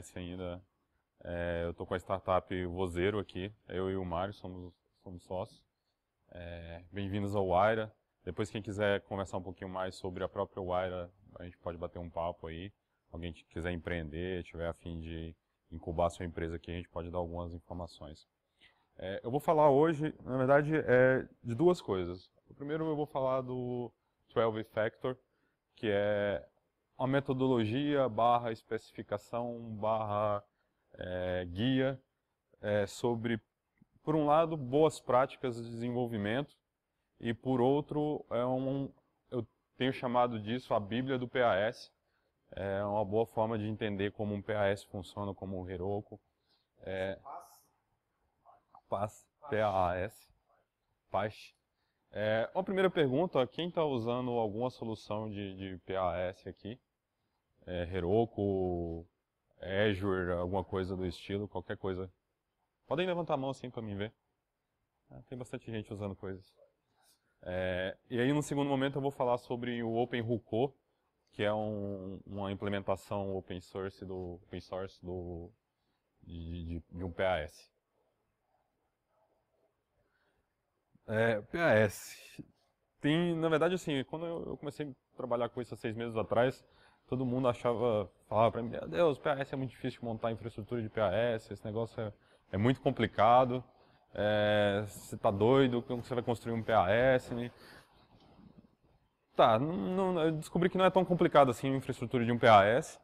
conhece ainda, é, eu estou com a startup Vozeiro aqui, eu e o Mário somos, somos sócios. É, Bem-vindos ao Waira. Depois, quem quiser conversar um pouquinho mais sobre a própria Waira, a gente pode bater um papo aí. Alguém que quiser empreender, tiver a fim de incubar sua empresa aqui, a gente pode dar algumas informações. É, eu vou falar hoje, na verdade, é, de duas coisas. O primeiro eu vou falar do 12 Factor, que é uma metodologia barra especificação barra é, guia é, sobre, por um lado, boas práticas de desenvolvimento e, por outro, é um, eu tenho chamado disso a Bíblia do PAS. É uma boa forma de entender como um PAS funciona, como um Heroku. É, PAS, PAS, a PAS. É, uma primeira pergunta, quem está usando alguma solução de, de PAS aqui? é, Heroku, Azure, alguma coisa do estilo, qualquer coisa. Podem levantar a mão assim para mim ver. Ah, tem bastante gente usando coisas. É, e aí, no segundo momento, eu vou falar sobre o OpenRuco, que é um, uma implementação open source do open source do de, de, de um PAS. É, PAS tem, na verdade, assim, quando eu comecei a trabalhar com isso há seis meses atrás, todo mundo achava, falava para mim, meu Deus, PAS é muito difícil de montar infraestrutura de PAS, esse negócio é, é muito complicado, é, você está doido, como você vai construir um PAS? Tá, não, não, eu descobri que não é tão complicado assim a infraestrutura de um PAS.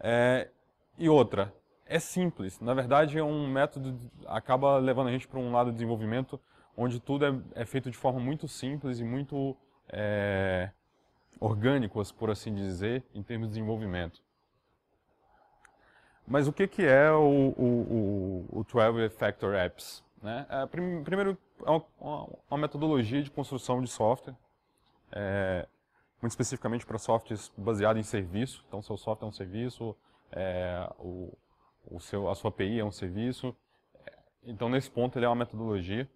É, e outra, é simples. Na verdade, é um método acaba levando a gente para um lado de desenvolvimento onde tudo é, é, feito de forma muito simples e muito é, orgânicos, por assim dizer, em termos de desenvolvimento. Mas o que, que é o, o, o, o 12 Factor Apps? Né? É, prim, primeiro, é uma, uma, metodologia de construção de software, é, muito especificamente para softwares baseado em serviço. Então, seu software é um serviço, é, o, o seu, a sua API é um serviço. É, então, nesse ponto, ele é uma metodologia.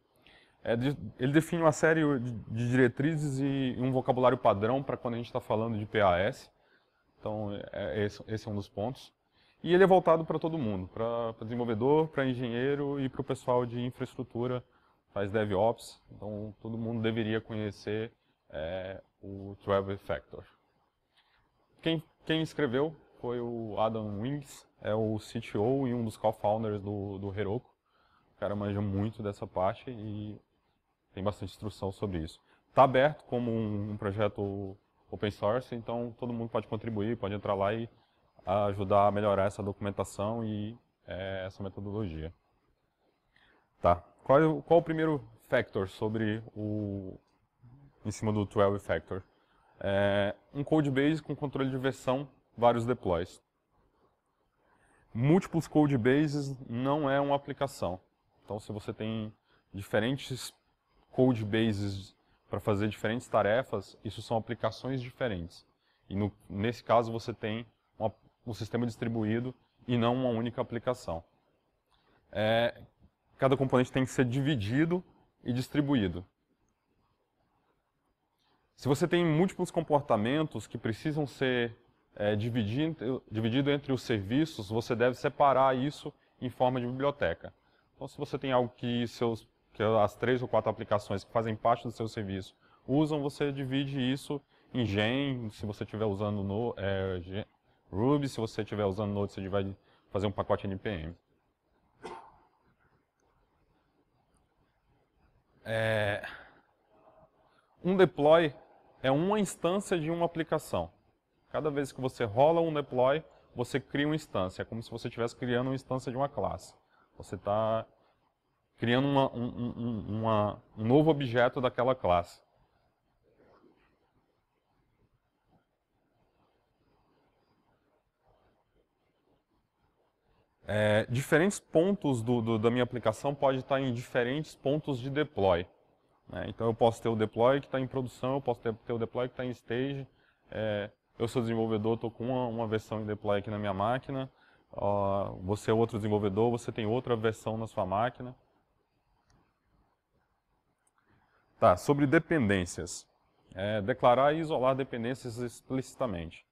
É de, ele define uma série de, diretrizes e um vocabulário padrão para quando a gente está falando de PAS. Então, é, é, esse, esse, é um dos pontos. E ele é voltado para todo mundo, para desenvolvedor, para engenheiro e para o pessoal de infraestrutura, faz DevOps. Então, todo mundo deveria conhecer é, o Travel Factor. Quem, quem escreveu foi o Adam Wings, é o CTO e um dos co-founders do, do Heroku. O cara manja muito dessa parte e tem bastante instrução sobre isso. Está aberto como um, um, projeto open source, então todo mundo pode contribuir, pode entrar lá e ajudar a melhorar essa documentação e é, essa metodologia. Tá. Qual, é qual o primeiro factor sobre o... em cima do 12 factor? É, um code base com controle de versão, vários deploys. Múltiplos code bases não é uma aplicação. Então, se você tem diferentes code bases para fazer diferentes tarefas, isso são aplicações diferentes. E no, nesse caso você tem uma, um sistema distribuído e não uma única aplicação. É, cada componente tem que ser dividido e distribuído. Se você tem múltiplos comportamentos que precisam ser é, dividido, dividido entre os serviços, você deve separar isso em forma de biblioteca. Então, se você tem algo que seus que as três ou quatro aplicações que fazem parte do seu serviço usam, você divide isso em gen, se você estiver usando no, é, gen, Ruby, se você estiver usando Node, você vai fazer um pacote NPM. É, um deploy é uma instância de uma aplicação. Cada vez que você rola um deploy, você cria uma instância. É como se você estivesse criando uma instância de uma classe. Você está criando uma, um, um, uma, um novo objeto daquela classe. É, diferentes pontos do, do, da minha aplicação pode estar em diferentes pontos de deploy. Né? Então eu posso ter o deploy que está em produção, eu posso ter, ter o deploy que está em stage. É, eu sou desenvolvedor, estou com uma, uma, versão em deploy aqui na minha máquina. Uh, você é outro desenvolvedor, você tem outra versão na sua máquina. Tá, sobre dependências. É, declarar e isolar dependências explicitamente.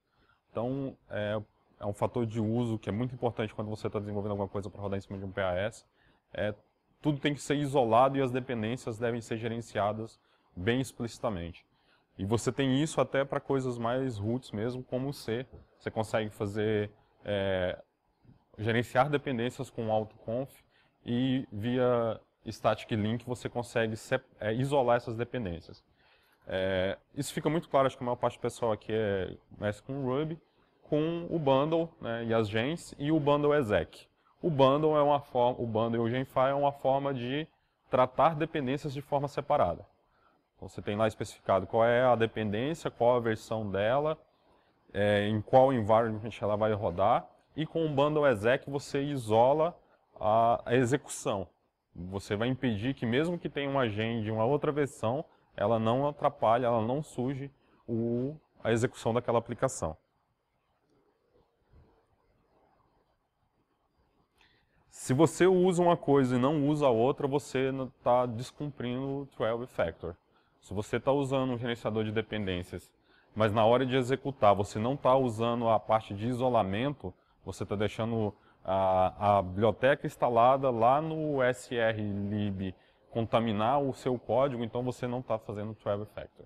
Então, é, é, um fator de uso que é muito importante quando você está desenvolvendo alguma coisa para rodar em cima de um PAS. É, tudo tem que ser isolado e as dependências devem ser gerenciadas bem explicitamente. E você tem isso até para coisas mais roots mesmo, como o C. Você consegue fazer é, gerenciar dependências com autoconf e via static link você consegue é, isolar essas dependências. É, isso fica muito claro, acho que a maior parte do pessoal aqui é, mexe com Ruby, com o bundle né, e as gens e o bundle é exec. O bundle é uma forma, o bundle e o genfile é uma forma de tratar dependências de forma separada. Então, você tem lá especificado qual é a dependência, qual a versão dela, é, em qual environment ela vai rodar, e com o bundle exec você isola a execução você vai impedir que mesmo que tenha um agente, uma outra versão, ela não atrapalhe, ela não suje o, a execução daquela aplicação. Se você usa uma coisa e não usa a outra, você está descumprindo o 12 factor. Se você está usando um gerenciador de dependências, mas na hora de executar você não está usando a parte de isolamento, você está deixando a, a biblioteca é instalada lá no srlib contaminar o seu código, então você não está fazendo travel factor.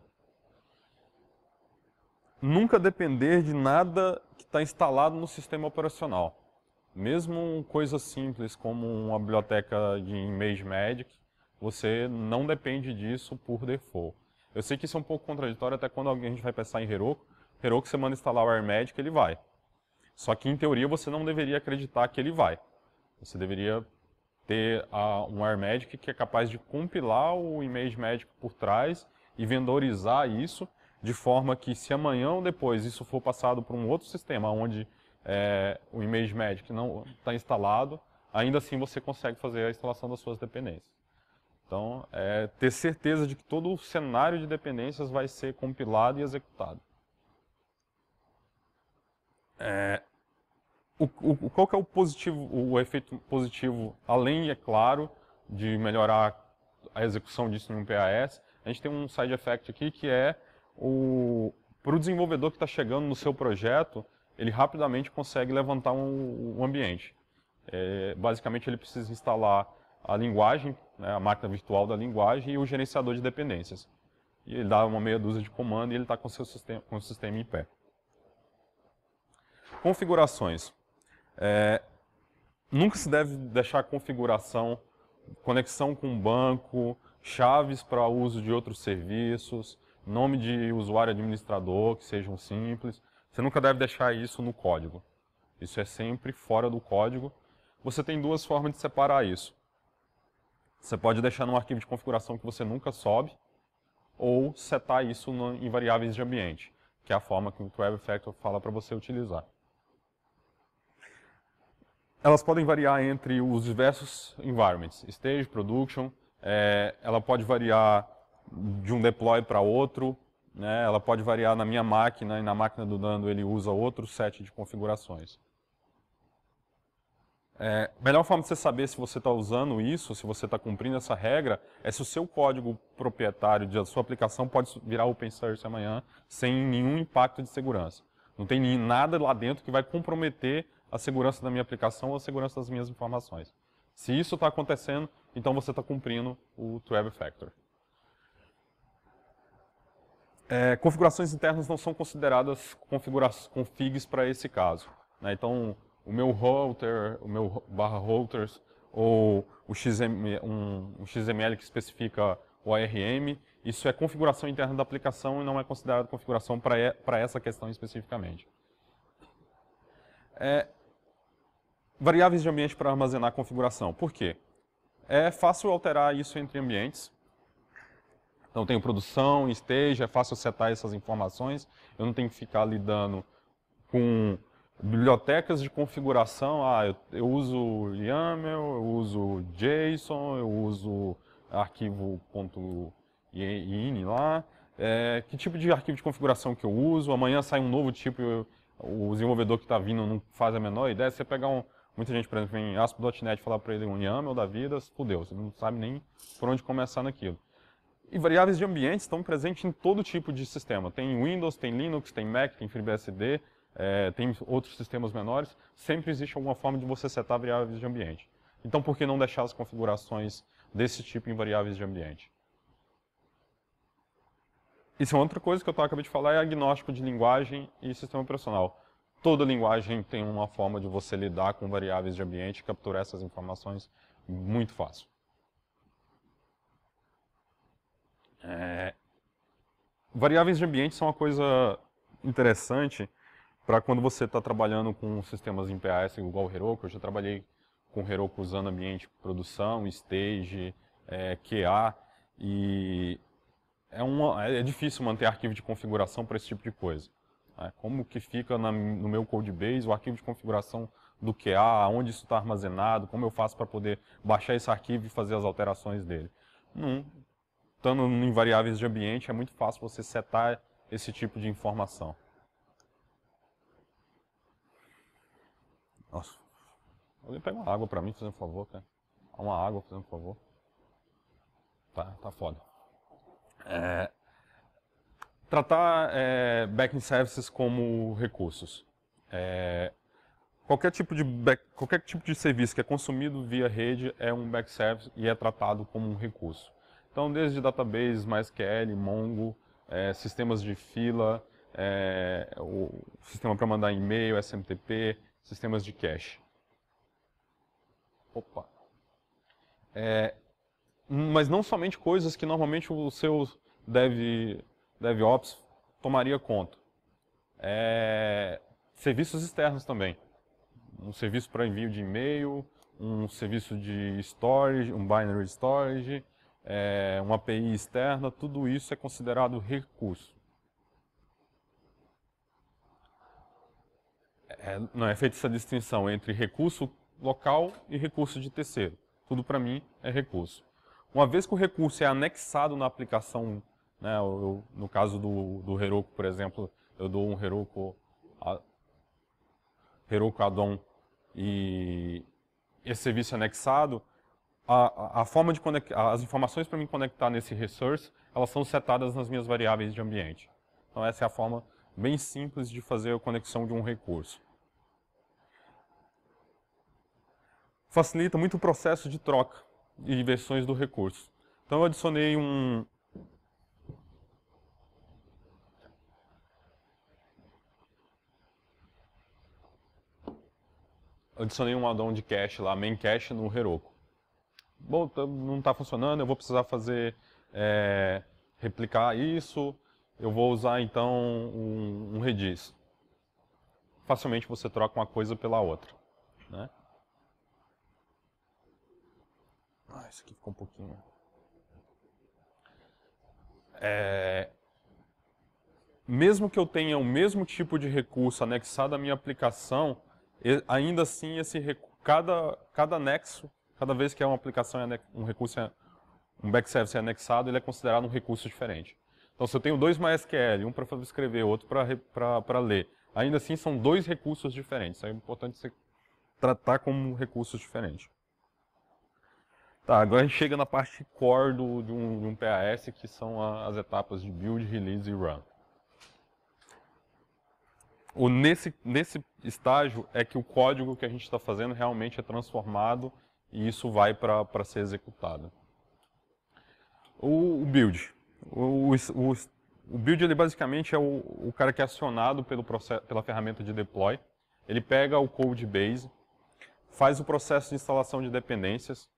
Nunca depender de nada que está instalado no sistema operacional. Mesmo coisa simples como uma biblioteca de ImageMagick, você não depende disso por default. Eu sei que isso é um pouco contraditório, até quando alguém a gente vai pensar em Heroku, Heroku você manda instalar o AirMagic, ele vai. Só que, em teoria, você não deveria acreditar que ele vai. Você deveria ter a, ah, um AirMagic que é capaz de compilar o ImageMagic por trás e vendorizar isso de forma que, se amanhã ou depois isso for passado para um outro sistema onde é, o ImageMagic não está instalado, ainda assim você consegue fazer a instalação das suas dependências. Então, é, ter certeza de que todo o cenário de dependências vai ser compilado e executado. É, o, o, qual que é o positivo, o efeito positivo, além, é claro, de melhorar a execução disso em um PAS, a gente tem um side effect aqui que é o para o desenvolvedor que está chegando no seu projeto, ele rapidamente consegue levantar um, um ambiente. É, basicamente, ele precisa instalar a linguagem, né, a máquina virtual da linguagem e o gerenciador de dependências. E ele dá uma meia dúzia de comando e ele está com, seu sistema, com o sistema em pé. Configurações. É, nunca se deve deixar configuração, conexão com banco, chaves para uso de outros serviços, nome de usuário administrador, que sejam simples. Você nunca deve deixar isso no código. Isso é sempre fora do código. Você tem duas formas de separar isso. Você pode deixar num arquivo de configuração que você nunca sobe, ou setar isso em variáveis de ambiente, que é a forma que o Web Factor fala para você utilizar elas podem variar entre os diversos environments, stage, production, é, ela pode variar de um deploy para outro, né, ela pode variar na minha máquina e na máquina do Nando ele usa outro set de configurações. É, melhor forma de você saber se você está usando isso, se você está cumprindo essa regra, é se o seu código proprietário da sua aplicação pode virar open source amanhã sem nenhum impacto de segurança. Não tem nada lá dentro que vai comprometer a segurança da minha aplicação ou a segurança das minhas informações. Se isso está acontecendo, então você está cumprindo o 12 Factor. É, configurações internas não são consideradas configs para esse caso. Né? Então, o meu router, o meu barra routers, ou o XML, um, um XML que especifica o ARM, isso é configuração interna da aplicação e não é considerado configuração para essa questão especificamente. É, variáveis de ambiente para armazenar configuração. Por quê? É fácil alterar isso entre ambientes. Então, tenho produção, stage, é fácil setar essas informações. Eu não tenho que ficar lidando com bibliotecas de configuração. Ah, eu, eu uso YAML, eu uso JSON, eu uso arquivo.ini lá. É, que tipo de arquivo de configuração que eu uso? Amanhã sai um novo tipo, eu, o desenvolvedor que está vindo não faz a menor ideia. Você pegar um, Muita gente, por exemplo, vem em ASP.NET falar para ele um YAML da vida, fudeu, você não sabe nem por onde começar naquilo. E variáveis de ambiente estão presentes em todo tipo de sistema. Tem Windows, tem Linux, tem Mac, tem FreeBSD, é, tem outros sistemas menores. Sempre existe alguma forma de você setar variáveis de ambiente. Então, por que não deixar as configurações desse tipo em variáveis de ambiente? Isso é outra coisa que eu acabei de falar, é agnóstico de linguagem e sistema operacional. Toda linguagem tem uma forma de você lidar com variáveis de ambiente e capturar essas informações muito fácil. É... Variáveis de ambiente são uma coisa interessante para quando você está trabalhando com sistemas em PAS igual o Heroku. Eu já trabalhei com Heroku usando ambiente produção, stage, é, QA e é, uma, é difícil manter arquivo de configuração para esse tipo de coisa. Né? Como que fica na, no meu code base o arquivo de configuração do QA, onde isso está armazenado, como eu faço para poder baixar esse arquivo e fazer as alterações dele. Num, estando em variáveis de ambiente, é muito fácil você setar esse tipo de informação. Nossa, alguém pega uma água para mim, fazendo um favor, cara. Uma água, fazendo um favor. Tá, tá foda. É... Tratar é, backend services como recursos. É, qualquer, tipo de back, qualquer tipo de serviço que é consumido via rede é um back service e é tratado como um recurso. Então, desde databases, MySQL, Mongo, é, sistemas de fila, é, o sistema para mandar e-mail, SMTP, sistemas de cache. Opa. É, mas não somente coisas que normalmente o seu deve DevOps tomaria conta. É, serviços externos também. Um serviço para envio de e-mail, um serviço de storage, um binary storage, é, uma API externa, tudo isso é considerado recurso. É, não é feita essa distinção entre recurso local e recurso de terceiro. Tudo para mim é recurso. Uma vez que o recurso é anexado na aplicação né? Eu, no caso do, do Heroku, por exemplo, eu dou um Heroku, a, Heroku add e esse serviço anexado, a, a forma de conectar, as informações para mim conectar nesse resource, elas são setadas nas minhas variáveis de ambiente. Então essa é a forma bem simples de fazer a conexão de um recurso. Facilita muito o processo de troca de versões do recurso. Então eu adicionei um, adicionei um addon de cache lá, main cache no Heroku. Bom, tá, não está funcionando, eu vou precisar fazer, é, replicar isso, eu vou usar então um, um redis. Facilmente você troca uma coisa pela outra. Né? Ah, isso aqui ficou um pouquinho... É, mesmo que eu tenha o mesmo tipo de recurso anexado à minha aplicação, ainda assim, esse cada, cada anexo, cada vez que é uma aplicação, um recurso, é, um back service é anexado, ele é considerado um recurso diferente. Então, se eu tenho dois MySQL, um para escrever, outro para ler, ainda assim são dois recursos diferentes. É importante você tratar como recursos diferentes. Tá, agora a gente chega na parte core do, de, um, de um PAS, que são as etapas de build, release e run o, nesse, nesse estágio é que o código que a gente está fazendo realmente é transformado e isso vai para ser executado. O, o build. O, o, o, build ele basicamente é o, o cara que é acionado pelo processo, pela ferramenta de deploy. Ele pega o code base, faz o processo de instalação de dependências,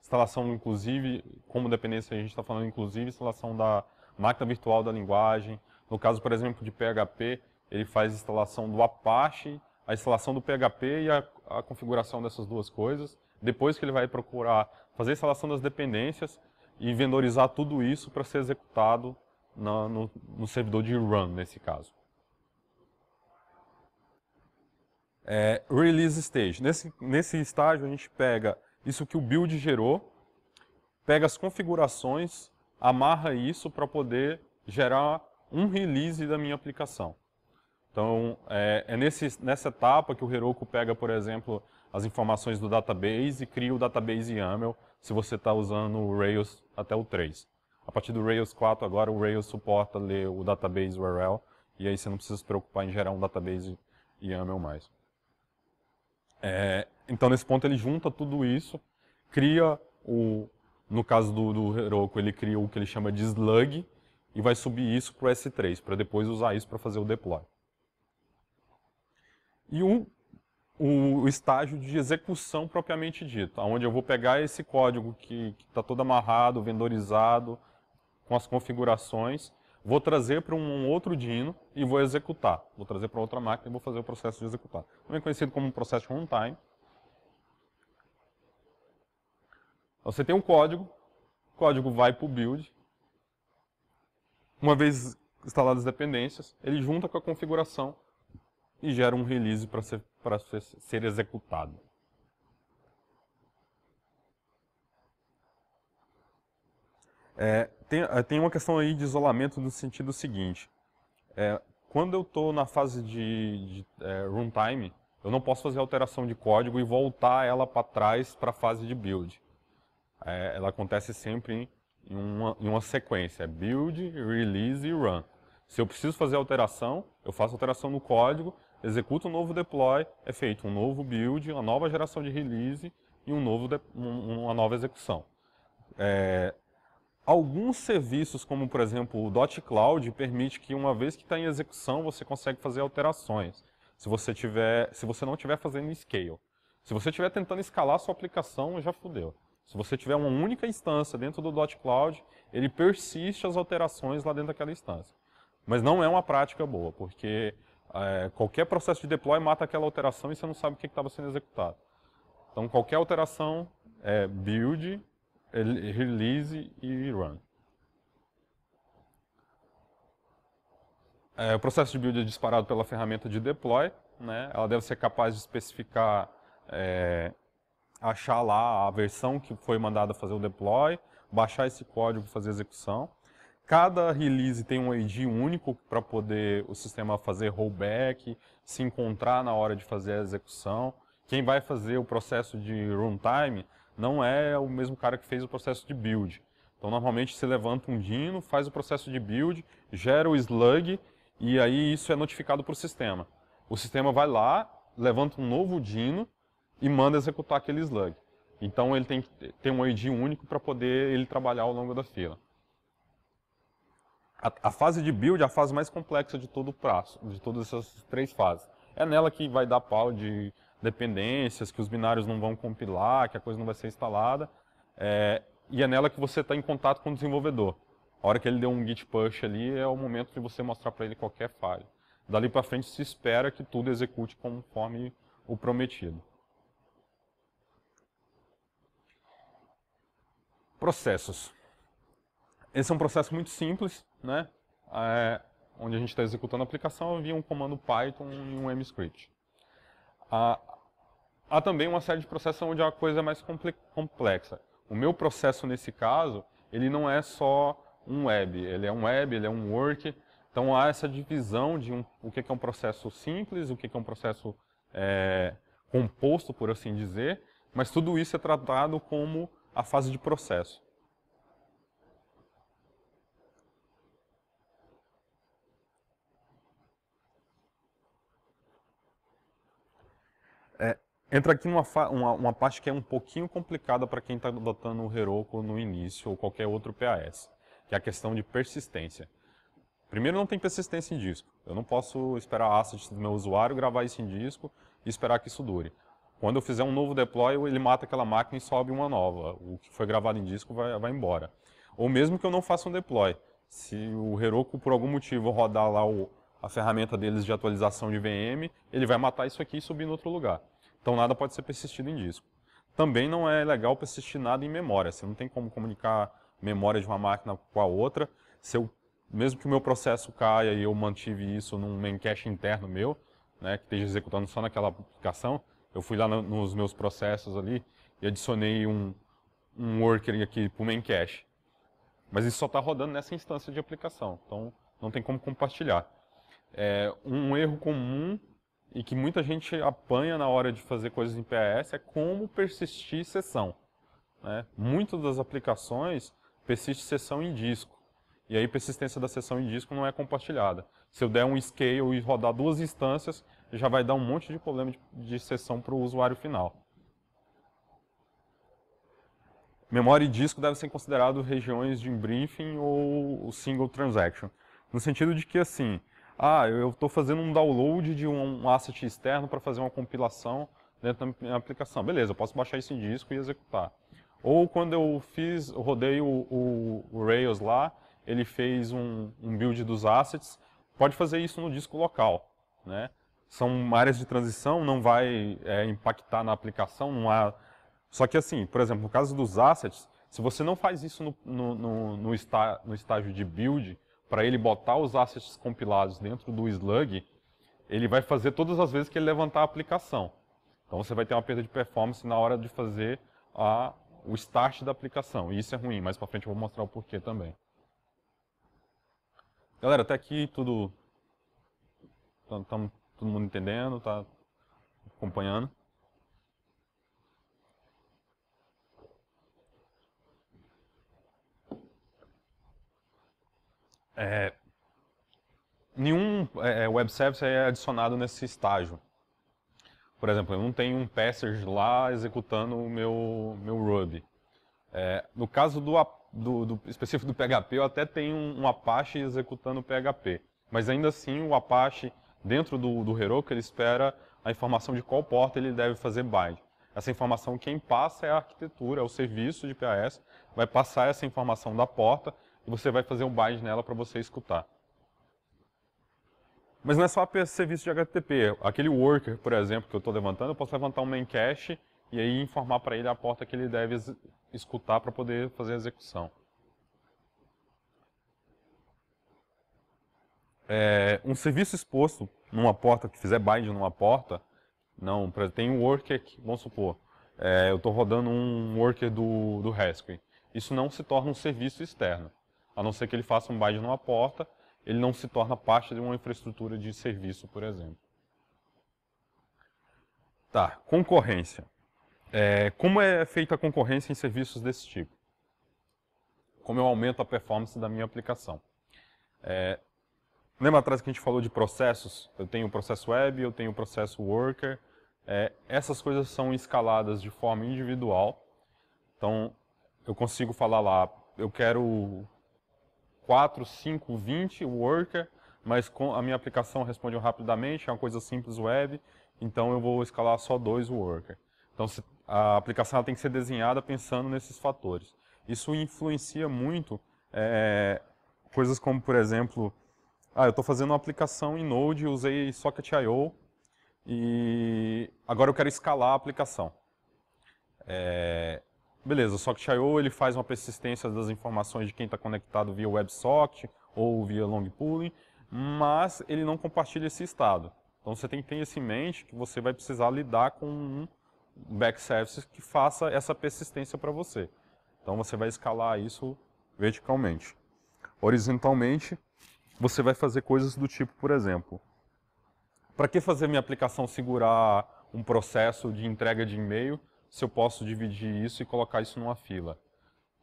instalação inclusive, como dependência a gente está falando inclusive, instalação da máquina virtual da linguagem, no caso, por exemplo, de PHP, ele faz a instalação do Apache, a instalação do PHP e a, a configuração dessas duas coisas. Depois que ele vai procurar fazer a instalação das dependências e vendorizar tudo isso para ser executado na, no, no servidor de run, nesse caso. É, release stage. Nesse, nesse estágio a gente pega isso que o build gerou, pega as configurações, amarra isso para poder gerar um release da minha aplicação. Então, é, é nesse, nessa etapa que o Heroku pega, por exemplo, as informações do database e cria o database YAML, se você está usando o Rails até o 3. A partir do Rails 4, agora o Rails suporta ler o database URL, e aí você não precisa se preocupar em gerar um database YAML mais. É, então, nesse ponto, ele junta tudo isso, cria o... No caso do, do Heroku, ele cria o que ele chama de slug, e vai subir isso para o S3, para depois usar isso para fazer o deploy e um, o, estágio de execução propriamente dito, onde eu vou pegar esse código que está todo amarrado, vendorizado, com as configurações, vou trazer para um outro dino e vou executar. Vou trazer para outra máquina e vou fazer o processo de executar. Também conhecido como processo runtime. Então, você tem um código, o código vai para o build. Uma vez instaladas as dependências, ele junta com a configuração e gera um release para ser, para ser executado. É, tem, é, tem uma questão aí de isolamento no sentido seguinte. É, quando eu estou na fase de, de é, runtime, eu não posso fazer alteração de código e voltar ela para trás para a fase de build. É, ela acontece sempre em uma, em uma sequência, é build, release e run. Se eu preciso fazer alteração, eu faço alteração no código executa um novo deploy, é feito um novo build, uma nova geração de release e um novo uma nova execução. É, alguns serviços, como por exemplo o Dot Cloud, permite que uma vez que está em execução, você consegue fazer alterações. Se você, tiver, se você não estiver fazendo scale. Se você estiver tentando escalar sua aplicação, já fodeu. Se você tiver uma única instância dentro do Dot Cloud, ele persiste as alterações lá dentro daquela instância. Mas não é uma prática boa, porque é, qualquer processo de deploy mata aquela alteração e você não sabe o que é estava sendo executado. Então, qualquer alteração é build, release e run. É, o processo de build é disparado pela ferramenta de deploy. Né? Ela deve ser capaz de especificar, é, achar lá a versão que foi mandada fazer o deploy, baixar esse código e fazer a execução. Cada release tem um ID único para poder o sistema fazer rollback, se encontrar na hora de fazer a execução. Quem vai fazer o processo de runtime não é o mesmo cara que fez o processo de build. Então, normalmente, se levanta um dino, faz o processo de build, gera o slug, e aí isso é notificado para o sistema. O sistema vai lá, levanta um novo dino e manda executar aquele slug. Então, ele tem que ter um ID único para poder ele trabalhar ao longo da fila a, a, fase de build é a fase mais complexa de todo o prazo, de todas essas três fases. É nela que vai dar pau de dependências, que os binários não vão compilar, que a coisa não vai ser instalada. É, e é nela que você está em contato com o desenvolvedor. A hora que ele deu um git push ali é o momento de você mostrar para ele qualquer falha. Dali para frente se espera que tudo execute conforme o prometido. Processos. Esse é um processo muito simples, né? É, onde a gente está executando a aplicação via um comando Python e um MScript. Ah, há também uma série de processos onde a coisa é mais complexa. O meu processo nesse caso, ele não é só um web, ele é um web, ele é um work, então há essa divisão de um, o que é, é um processo simples, o é que é um processo é, composto, por assim dizer, mas tudo isso é tratado como a fase de processo. Entra aqui numa uma, uma parte que é um pouquinho complicada para quem está adotando o Heroku no início ou qualquer outro PAS, que é a questão de persistência. Primeiro, não tem persistência em disco. Eu não posso esperar a asset do meu usuário gravar isso em disco e esperar que isso dure. Quando eu fizer um novo deploy, ele mata aquela máquina e sobe uma nova. O que foi gravado em disco vai, vai embora. Ou mesmo que eu não faça um deploy. Se o Heroku, por algum motivo, rodar lá o, a ferramenta deles de atualização de VM, ele vai matar isso aqui e subir em outro lugar. Então nada pode ser persistido em disco. Também não é legal persistir nada em memória. Você não tem como comunicar memória de uma máquina com a outra. Se eu, mesmo que o meu processo caia e eu mantive isso num main cache interno meu, né, que esteja executando só naquela aplicação, eu fui lá no, nos meus processos ali e adicionei um, um worker aqui para o main cache. Mas isso só está rodando nessa instância de aplicação, então não tem como compartilhar. É, um erro comum e que muita gente apanha na hora de fazer coisas em PAS é como persistir sessão. Né? Muitas das aplicações persiste sessão em disco. E aí persistência da sessão em disco não é compartilhada. Se eu der um scale e rodar duas instâncias, já vai dar um monte de problema de, de sessão para o usuário final. Memória e disco devem ser considerados regiões de briefing ou single transaction. No sentido de que, assim, ah, eu estou fazendo um download de um asset externo para fazer uma compilação dentro da minha aplicação. Beleza, eu posso baixar isso em disco e executar. Ou quando eu fiz, eu rodei o, o, o, Rails lá, ele fez um, um, build dos assets, pode fazer isso no disco local. Né? São áreas de transição, não vai é, impactar na aplicação, não há... Só que assim, por exemplo, no caso dos assets, se você não faz isso no, no, no, no, está, no estágio de build, para ele botar os assets compilados dentro do slug, ele vai fazer todas as vezes que ele levantar a aplicação. Então você vai ter uma perda de performance na hora de fazer a, o start da aplicação. E isso é ruim, mais para frente eu vou mostrar o porquê também. Galera, até aqui tudo... Estamos todo mundo entendendo, tá acompanhando. É, nenhum é, é, web service é adicionado nesse estágio. Por exemplo, eu não tenho um passage lá executando o meu, meu Ruby. É, no caso do, do, do, específico do PHP, eu até tenho um, um Apache executando o PHP. Mas ainda assim, o Apache, dentro do, do Heroku, ele espera a informação de qual porta ele deve fazer bind. Essa informação quem passa é a arquitetura, é o serviço de PAS, vai passar essa informação da porta e você vai fazer um bind nela para você escutar. Mas não é só para serviço de HTTP. Aquele worker, por exemplo, que eu estou levantando, eu posso levantar um main cache e aí informar para ele a porta que ele deve escutar para poder fazer a execução. É, um serviço exposto numa porta, que fizer bind numa porta, não, tem um worker, que, vamos supor, é, eu estou rodando um worker do, do Haskell. Isso não se torna um serviço externo. A não ser que ele faça um bind numa porta, ele não se torna parte de uma infraestrutura de serviço, por exemplo. Tá, concorrência. É, como é feita a concorrência em serviços desse tipo? Como eu aumento a performance da minha aplicação? É, lembra atrás que a gente falou de processos? Eu tenho o processo web, eu tenho o processo worker. É, essas coisas são escaladas de forma individual. Então, eu consigo falar lá, eu quero 4, 5, 20, worker, mas com a minha aplicação respondeu rapidamente, é uma coisa simples web, então eu vou escalar só dois worker. Então a aplicação tem que ser desenhada pensando nesses fatores. Isso influencia muito é, coisas como, por exemplo, ah, eu estou fazendo uma aplicação em Node, usei Socket.io e agora eu quero escalar a aplicação. É, Beleza, o Socket.io ele faz uma persistência das informações de quem está conectado via WebSocket ou via long pooling, mas ele não compartilha esse estado. Então você tem que ter isso em mente que você vai precisar lidar com um back service que faça essa persistência para você. Então você vai escalar isso verticalmente. Horizontalmente, você vai fazer coisas do tipo, por exemplo, para que fazer minha aplicação segurar um processo de entrega de e-mail se eu posso dividir isso e colocar isso numa fila.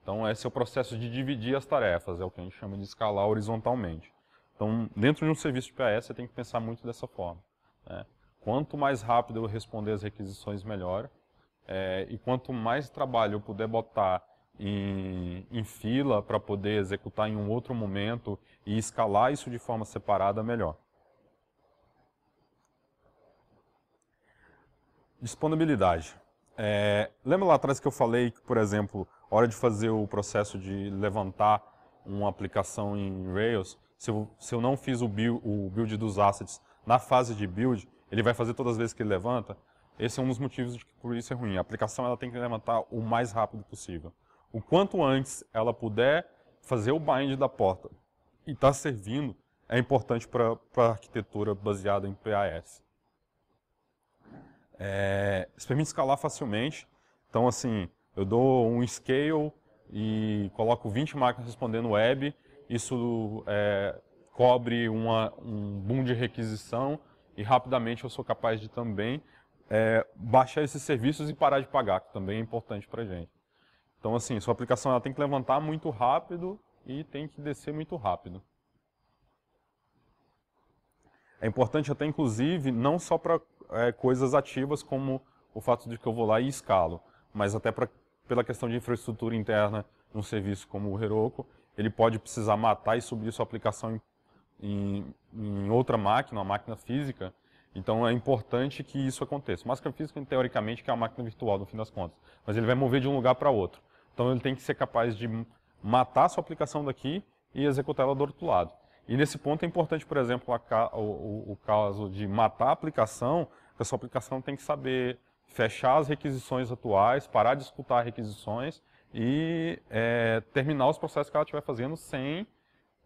Então, esse é o processo de dividir as tarefas, é o que a gente chama de escalar horizontalmente. Então, dentro de um serviço de PAS, você tem que pensar muito dessa forma. Né? Quanto mais rápido eu responder as requisições, melhor. É, e quanto mais trabalho eu puder botar em, em fila para poder executar em um outro momento e escalar isso de forma separada, melhor. Disponibilidade. É, lembra lá atrás que eu falei que, por exemplo, hora de fazer o processo de levantar uma aplicação em Rails, se eu, se eu não fiz o build, o build dos assets na fase de build, ele vai fazer todas as vezes que ele levanta. Esse é um dos motivos de que por isso é ruim. A aplicação ela tem que levantar o mais rápido possível. O quanto antes ela puder fazer o bind da porta e estar tá servindo, é importante para a arquitetura baseada em PAS. É, isso permite escalar facilmente. Então, assim, eu dou um scale e coloco 20 máquinas respondendo web. Isso é, cobre uma, um boom de requisição e rapidamente eu sou capaz de também é, baixar esses serviços e parar de pagar, que também é importante para gente. Então, assim, sua aplicação ela tem que levantar muito rápido e tem que descer muito rápido. É importante até, inclusive, não só para é, coisas ativas como o fato de que eu vou lá e escalo, mas até pra, pela questão de infraestrutura interna num serviço como o Heroku, ele pode precisar matar e subir sua aplicação em, em, em outra máquina, uma máquina física, então é importante que isso aconteça. Máquina física, teoricamente, que é a máquina virtual, no fim das contas. Mas ele vai mover de um lugar para outro. Então ele tem que ser capaz de matar sua aplicação daqui e executar ela do outro lado. E nesse ponto é importante, por exemplo, o, o, o, caso de matar a aplicação, que a sua aplicação tem que saber fechar as requisições atuais, parar de escutar requisições e é, terminar os processos que ela estiver fazendo sem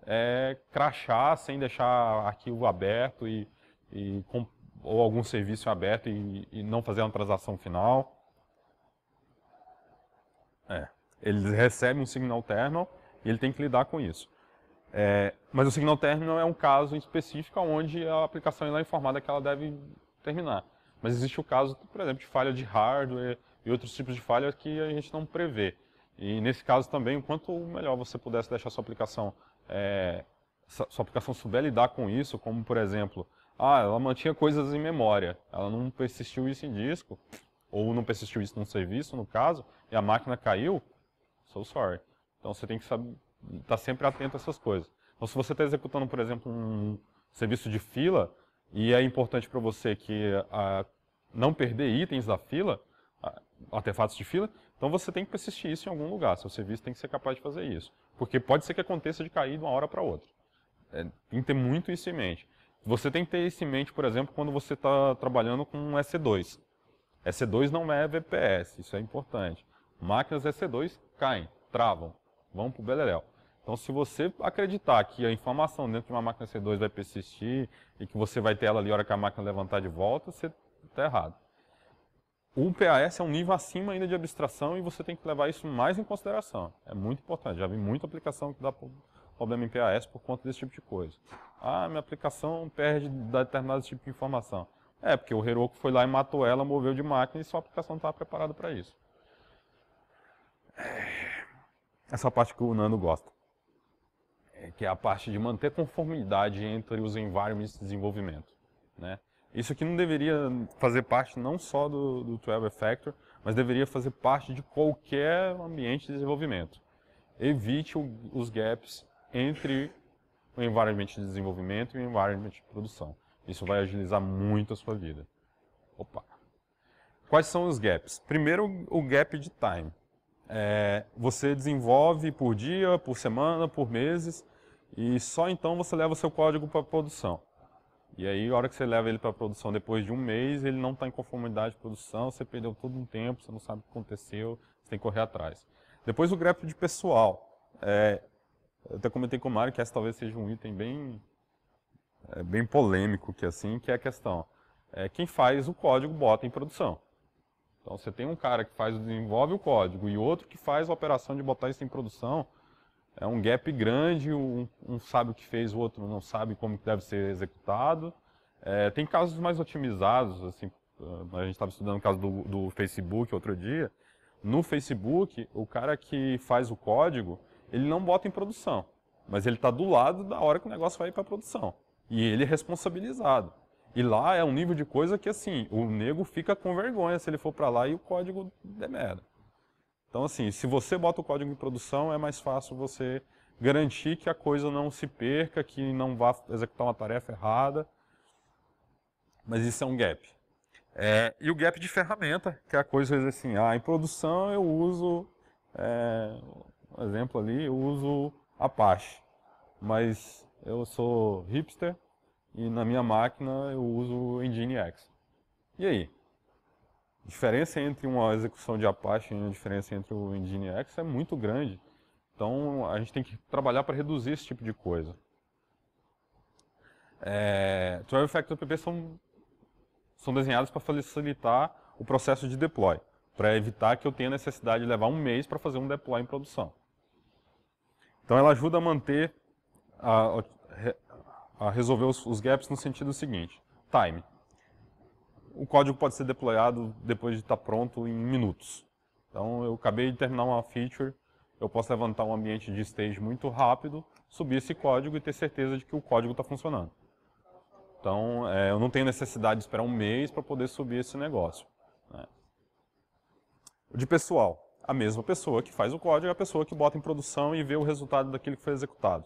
é, crachar, sem deixar arquivo aberto e, e com... ou algum serviço aberto e, e não fazer uma transação final. É. Ele recebe um signal terminal e ele tem que lidar com isso. É, mas o signal terminal é um caso específico onde a aplicação é informada que ela deve terminar. Mas existe o caso, por exemplo, de falha de hardware e outros tipos de falha que a gente não prevê. E nesse caso também, o quanto melhor você pudesse deixar sua aplicação, é, sua aplicação souber lidar com isso, como por exemplo, ah, ela mantinha coisas em memória, ela não persistiu isso em disco, ou não persistiu isso num serviço, no caso, e a máquina caiu, so sorry. Então você tem que saber, está tá sempre atento a essas coisas. Então, se você está executando, por exemplo, um serviço de fila, e é importante para você que a, não perder itens da fila, artefatos de fila, então você tem que persistir isso em algum lugar, seu serviço tem que ser capaz de fazer isso. Porque pode ser que aconteça de cair de uma hora para outra. É, tem que ter muito isso em mente. Você tem que ter isso em mente, por exemplo, quando você está trabalhando com um EC2. EC2 não é VPS, isso é importante. Máquinas EC2 caem, travam vamos para o Beleléu. Então, se você acreditar que a informação dentro de uma máquina C2 vai persistir e que você vai ter ela ali na hora que a máquina levantar de volta, você está errado. O PAS é um nível acima ainda de abstração e você tem que levar isso mais em consideração. É muito importante. Já vi muita aplicação que dá problema em PAS por conta desse tipo de coisa. Ah, minha aplicação perde determinado tipo de informação. É, porque o Heroku foi lá e matou ela, moveu de máquina e sua aplicação não estava preparada para isso. É essa parte que o Nando gosta, é, que é a parte de manter conformidade entre os environments de desenvolvimento. Né? Isso aqui não deveria fazer parte não só do, do 12 Factor, mas deveria fazer parte de qualquer ambiente de desenvolvimento. Evite o, os gaps entre o environment de desenvolvimento e o environment de produção. Isso vai agilizar muito a sua vida. Opa! Quais são os gaps? Primeiro, o gap de time. É, você desenvolve por dia, por semana, por meses, e só então você leva o seu código para produção. E aí, a hora que você leva ele para produção, depois de um mês, ele não está em conformidade de produção, você perdeu todo um tempo, você não sabe o que aconteceu, você tem que correr atrás. Depois o grep de pessoal. É, eu até comentei com o Mário que essa talvez seja um item bem, é, bem polêmico, que é assim, que é a questão. É, quem faz o código bota em produção. Então você tem um cara que faz desenvolve o código e outro que faz a operação de botar isso em produção. É um gap grande, um, um sabe o que fez, o outro não sabe como que deve ser executado. É, tem casos mais otimizados, assim, ah, a gente estava estudando o caso do, do Facebook outro dia. No Facebook, o cara que faz o código, ele não bota em produção, mas ele está do lado da hora que o negócio vai para produção. E ele é responsabilizado. E lá é um nível de coisa que, assim, o nego fica com vergonha se ele for para lá e o código demera. Então, assim, se você bota o código em produção, é mais fácil você garantir que a coisa não se perca, que não vá executar uma tarefa errada. Mas isso é um gap. É, e o gap de ferramenta, que é a coisa assim, ah, em produção eu uso, é, um exemplo ali, eu uso Apache. Mas eu sou hipster, e na minha máquina eu uso o Nginx. E aí? A diferença entre uma execução de Apache e a diferença entre o Nginx é muito grande. Então a gente tem que trabalhar para reduzir esse tipo de coisa. É, 12 Factor PP são, são desenhados para facilitar o processo de deploy, para evitar que eu tenha necessidade de levar um mês para fazer um deploy em produção. Então ela ajuda a manter a a resolver os, os gaps no sentido seguinte, time. O código pode ser deployado depois de estar pronto em minutos. Então eu acabei de terminar uma feature, eu posso levantar um ambiente de stage muito rápido, subir esse código e ter certeza de que o código está funcionando. Então é, eu não tenho necessidade de esperar um mês para poder subir esse negócio. Né? De pessoal, a mesma pessoa que faz o código é a pessoa que bota em produção e vê o resultado daquilo que foi executado.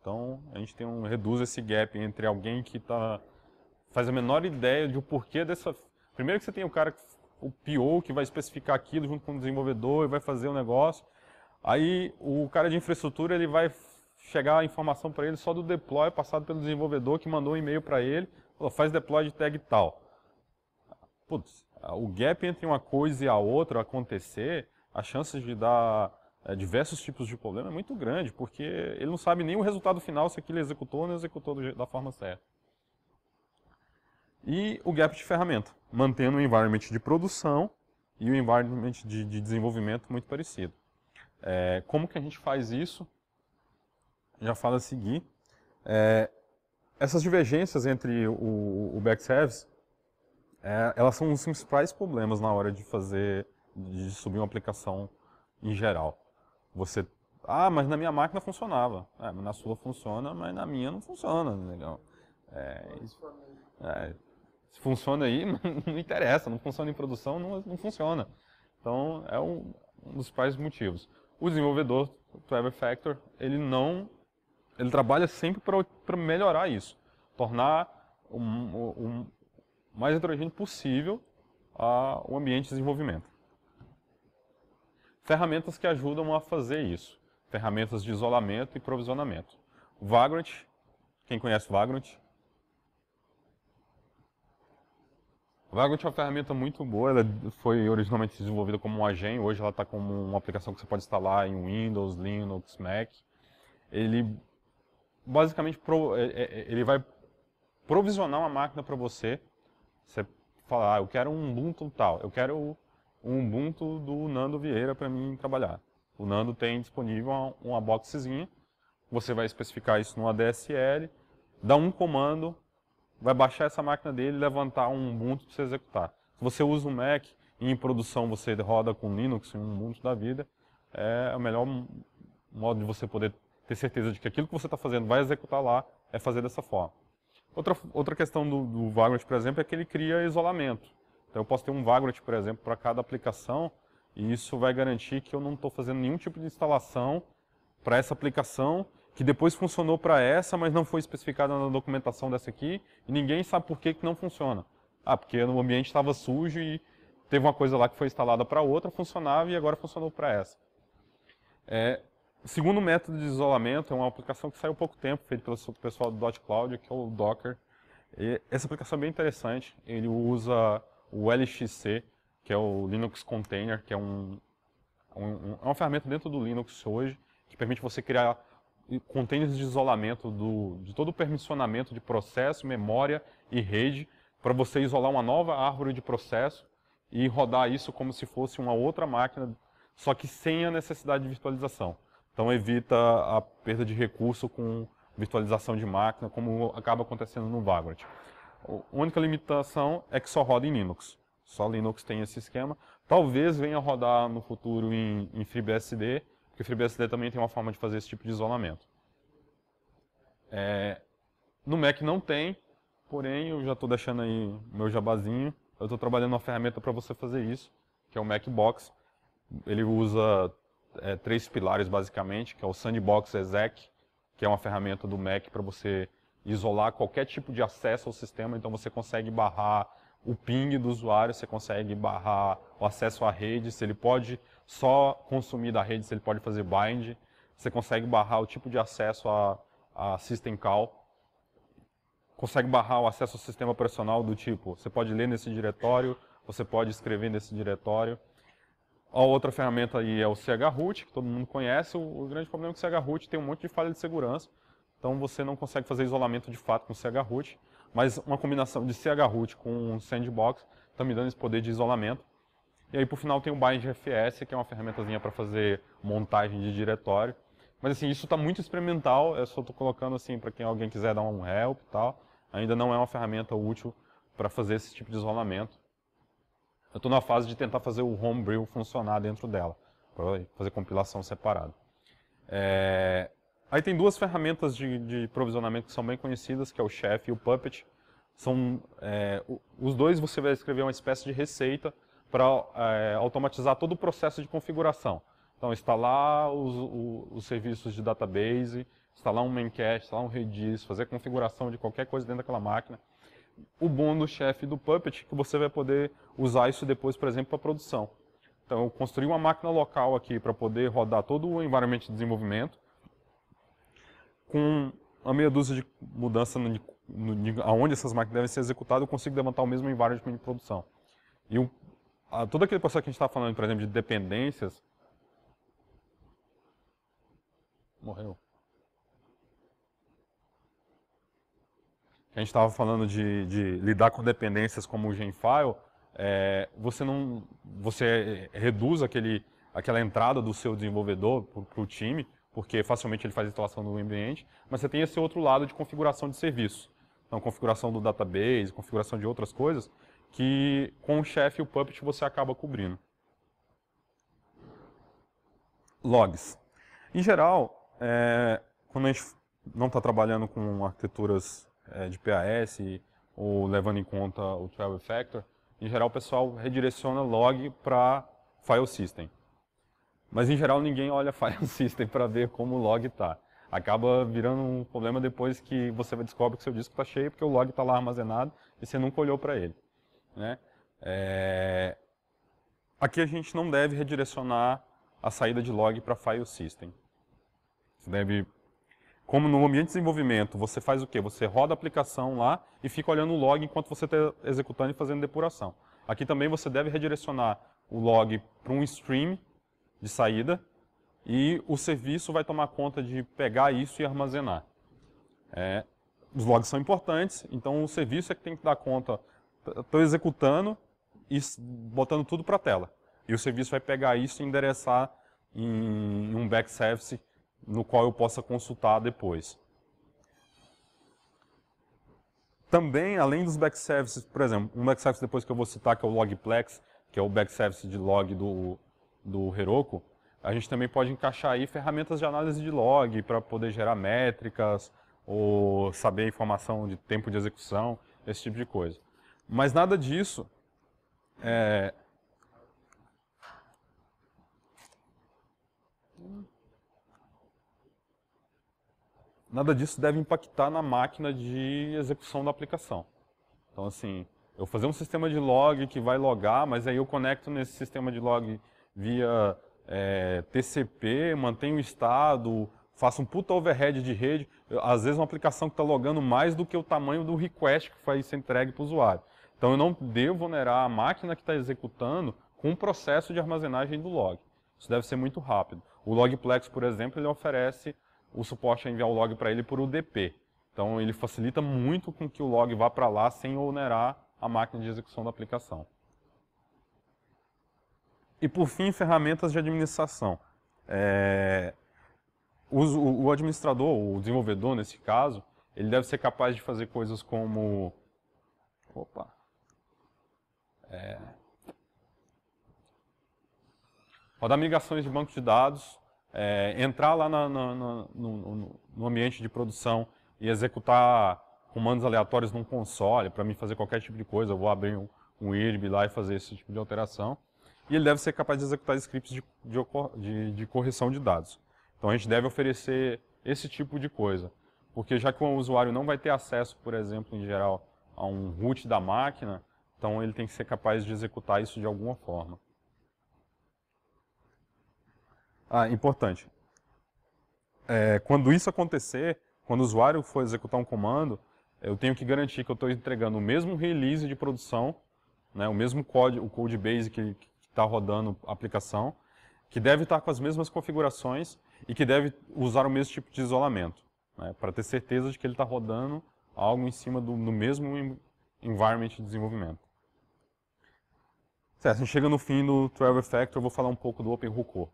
Então a gente tem um, reduz esse gap entre alguém que tá, faz a menor ideia de o porquê dessa. Primeiro que você tem o cara, o PO, que vai especificar aquilo junto com o desenvolvedor e vai fazer o um negócio. Aí o cara de infraestrutura ele vai chegar a informação para ele só do deploy passado pelo desenvolvedor que mandou um e-mail para ele, falou, faz deploy de tag tal. Putz, o gap entre uma coisa e a outra acontecer, as chances de dar é, diversos tipos de problema é muito grande, porque ele não sabe nem o resultado final se aquilo executou ou não executou do, da forma certa. E o gap de ferramenta, mantendo o environment de produção e o environment de, de desenvolvimento muito parecido. É, como que a gente faz isso? Já falo a seguir. É, essas divergências entre o, o back service, é, elas são os principais problemas na hora de fazer, de subir uma aplicação em geral. Você. Ah, mas na minha máquina funcionava. É, na sua funciona, mas na minha não funciona, legal. É, é, se funciona aí, não interessa, não funciona em produção, não, não funciona. Então, é um, um dos principais motivos. O desenvolvedor, o Trevor Factor, ele não. Ele trabalha sempre para melhorar isso, tornar o um, um, mais heterogêneo possível ah, o ambiente de desenvolvimento ferramentas que ajudam a fazer isso. Ferramentas de isolamento e provisionamento. Vagrant, quem conhece Vagrant? Vagrant é uma ferramenta muito boa, ela foi originalmente desenvolvida como um agente. hoje ela está como uma aplicação que você pode instalar em Windows, Linux, Mac. Ele basicamente é, é, é, ele vai provisionar uma máquina para você. Você falar, ah, eu quero um Ubuntu tal, eu quero um Ubuntu do Nando Vieira para mim trabalhar. O Nando tem disponível uma, uma boxzinha, você vai especificar isso no ADSL, dá um comando, vai baixar essa máquina dele e levantar um Ubuntu para você executar. Se você usa o Mac e em produção você roda com Linux, um Ubuntu da vida, é o melhor modo de você poder ter certeza de que aquilo que você está fazendo vai executar lá, é fazer dessa forma. Outra, outra questão do, do Vagrant, por exemplo, é que ele cria isolamento. Então eu posso ter um Vagrant, por exemplo, para cada aplicação, e isso vai garantir que eu não estou fazendo nenhum tipo de instalação para essa aplicação, que depois funcionou para essa, mas não foi especificada na documentação dessa aqui, e ninguém sabe por que, que não funciona. Ah, porque o ambiente estava sujo e teve uma coisa lá que foi instalada para outra, funcionava e agora funcionou para essa. É, segundo método de isolamento é uma aplicação que saiu há pouco tempo, feita pelo pessoal do .cloud, que é o Docker. E essa aplicação é bem interessante, ele usa o LXC, que é o Linux Container, que é, um, um, é uma ferramenta dentro do Linux hoje, que permite você criar containers de isolamento do, de todo o permissionamento de processo, memória e rede, para você isolar uma nova árvore de processo e rodar isso como se fosse uma outra máquina, só que sem a necessidade de virtualização. Então evita a perda de recurso com virtualização de máquina, como acaba acontecendo no Vagrant. A única limitação é que só roda em Linux. Só Linux tem esse esquema. Talvez venha a rodar no futuro em, em FreeBSD, porque FreeBSD também tem uma forma de fazer esse tipo de isolamento. É, no Mac não tem, porém eu já estou deixando aí meu jabazinho. Eu estou trabalhando uma ferramenta para você fazer isso, que é o Macbox. Ele usa é, três pilares basicamente, que é o Sandbox Exec, que é uma ferramenta do Mac para você isolar qualquer tipo de acesso ao sistema, então você consegue barrar o ping do usuário, você consegue barrar o acesso à rede, se ele pode só consumir da rede, se ele pode fazer bind, você consegue barrar o tipo de acesso a, a system call, consegue barrar o acesso ao sistema operacional do tipo, você pode ler nesse diretório, você pode escrever nesse diretório. A outra ferramenta aí é o chroot, que todo mundo conhece, o, o grande problema é que o chroot tem um monte de falha de segurança, então você não consegue fazer isolamento de fato com CH-root, mas uma combinação de CH-root com um sandbox está me dando esse poder de isolamento. E aí por final tem o BindFS, que é uma ferramentazinha para fazer montagem de diretório. Mas assim, isso está muito experimental, eu só estou colocando assim para quem alguém quiser dar um help e tal. Ainda não é uma ferramenta útil para fazer esse tipo de isolamento. Eu estou na fase de tentar fazer o Homebrew funcionar dentro dela, para fazer compilação separada. É... Aí tem duas ferramentas de, de provisionamento que são bem conhecidas, que é o Chef e o Puppet. São, é, os dois você vai escrever uma espécie de receita para é, automatizar todo o processo de configuração. Então, instalar os, os serviços de database, instalar um memcache, instalar um redis, fazer configuração de qualquer coisa dentro daquela máquina. O bom do Chef e do Puppet é que você vai poder usar isso depois, por exemplo, para produção. Então, eu construí uma máquina local aqui para poder rodar todo o environment de desenvolvimento, com a meia dúzia de mudança no, no, no, aonde essas máquinas devem ser executadas, eu consigo levantar o mesmo environment de produção. E um, a, todo aquele processo que a gente está falando, por exemplo, de dependências... Morreu. Que a gente estava falando de, de, lidar com dependências como o Genfile, é, você não você reduz aquele, aquela entrada do seu desenvolvedor para o time, porque facilmente ele faz instalação no ambiente, mas você tem esse outro lado de configuração de serviço. Então, configuração do database, configuração de outras coisas, que com o chef e o Puppet você acaba cobrindo. Logs. Em geral, é, quando a gente não está trabalhando com arquiteturas é, de PAS ou levando em conta o Travel Factor, em geral o pessoal redireciona log para file system. Mas em geral ninguém olha file system para ver como o log está. Acaba virando um problema depois que você descobre que seu disco está cheio porque o log está lá armazenado e você nunca olhou para ele. Né? É... Aqui a gente não deve redirecionar a saída de log para file system. Você deve, como no ambiente de desenvolvimento, você faz o quê? Você roda a aplicação lá e fica olhando o log enquanto você está executando e fazendo depuração. Aqui também você deve redirecionar o log para um stream de saída e o serviço vai tomar conta de pegar isso e armazenar. É, os logs são importantes, então o serviço é que tem que dar conta. Estou executando e botando tudo para a tela. E o serviço vai pegar isso e endereçar em um back service no qual eu possa consultar depois. Também, além dos back services, por exemplo, um back service depois que eu vou citar, que é o Logplex, que é o back service de log do, do Heroku, a gente também pode encaixar aí ferramentas de análise de log para poder gerar métricas ou saber informação de tempo de execução, esse tipo de coisa. Mas nada disso é... Nada disso deve impactar na máquina de execução da aplicação. Então, assim, eu fazer um sistema de log que vai logar, mas aí eu conecto nesse sistema de log via é, TCP, mantém o estado, faça um puta overhead de rede, às vezes uma aplicação que está logando mais do que o tamanho do request que foi entregue para o usuário. Então eu não devo onerar a máquina que está executando com o processo de armazenagem do log. Isso deve ser muito rápido. O Logplex, por exemplo, ele oferece o suporte a enviar o log para ele por UDP. Então ele facilita muito com que o log vá para lá sem onerar a máquina de execução da aplicação. E por fim, ferramentas de administração. É, o, o, administrador, o desenvolvedor nesse caso, ele deve ser capaz de fazer coisas como... Opa! É, rodar migrações de banco de dados, é, entrar lá na, na, na, no, no ambiente de produção e executar comandos aleatórios num console, para mim fazer qualquer tipo de coisa, eu vou abrir um, um IRB lá e fazer esse tipo de alteração e ele deve ser capaz de executar scripts de, de, de, correção de dados. Então a gente deve oferecer esse tipo de coisa, porque já que o usuário não vai ter acesso, por exemplo, em geral, a um root da máquina, então ele tem que ser capaz de executar isso de alguma forma. Ah, importante. É, quando isso acontecer, quando o usuário for executar um comando, eu tenho que garantir que eu estou entregando o mesmo release de produção, né, o mesmo code, o code base que, que está rodando a aplicação, que deve estar tá com as mesmas configurações e que deve usar o mesmo tipo de isolamento, né, para ter certeza de que ele está rodando algo em cima do, do mesmo environment de desenvolvimento. Certo, a gente chega no fim do Travel Factor, eu vou falar um pouco do OpenRUCO.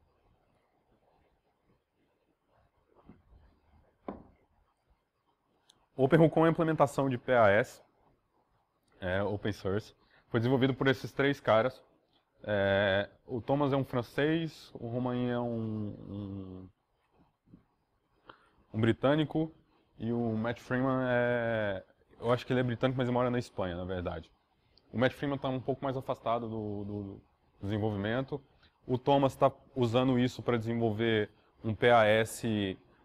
OpenRUCO é uma implementação de PAS, é, open source, foi desenvolvido por esses três caras, é, o Thomas é um francês, o Romain é um, um, um, britânico e o Matt Freeman é. Eu acho que ele é britânico, mas ele mora na Espanha, na verdade. O Matt Freeman está um pouco mais afastado do, do, do desenvolvimento. O Thomas está usando isso para desenvolver um PAS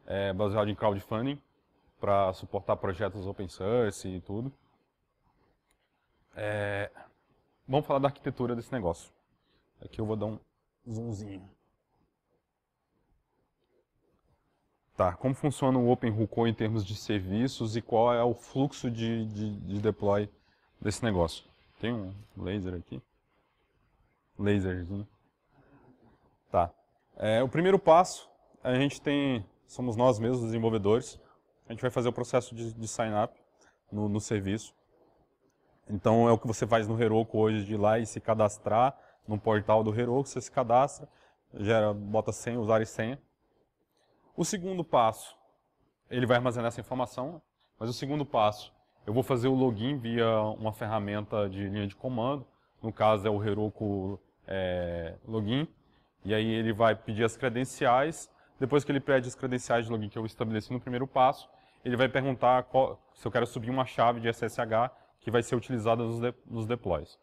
é, baseado em crowdfunding para suportar projetos open source e tudo. É... Vamos falar da arquitetura desse negócio. Aqui eu vou dar um zoomzinho. Tá, como funciona o OpenRuCo em termos de serviços e qual é o fluxo de, de, de deploy desse negócio? Tem um laser aqui? Laserzinho. Tá. É, o primeiro passo, a gente tem, somos nós mesmos, desenvolvedores. A gente vai fazer o processo de, de sign-up no, no serviço. Então é o que você faz no Heroku hoje, de ir lá e se cadastrar, no portal do Heroku, você se cadastra, gera, bota senha, usar e senha. O segundo passo, ele vai armazenar essa informação, mas o segundo passo, eu vou fazer o login via uma ferramenta de linha de comando, no caso é o Heroku é, Login, e aí ele vai pedir as credenciais, depois que ele pede as credenciais de login que eu estabeleci no primeiro passo, ele vai perguntar qual, se eu quero subir uma chave de SSH que vai ser utilizada nos, de, nos deploys.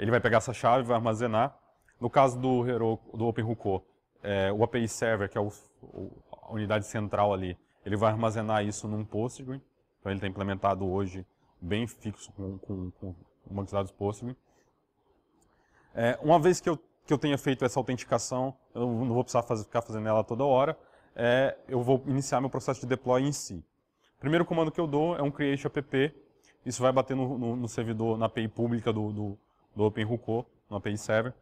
Ele vai pegar essa chave, vai armazenar. No caso do, do OpenRuco, é, o API Server, que é o, o, a unidade central ali, ele vai armazenar isso num Postgre. Então ele está implementado hoje bem fixo com, com, com bancos de dados Postgre. É, uma vez que eu, que eu tenha feito essa autenticação, eu não vou precisar fazer, ficar fazendo ela toda hora, é, eu vou iniciar meu processo de deploy em si. Primeiro comando que eu dou é um create app, isso vai bater no, no, no servidor, na API pública do, do, do OpenRuco, no API Server.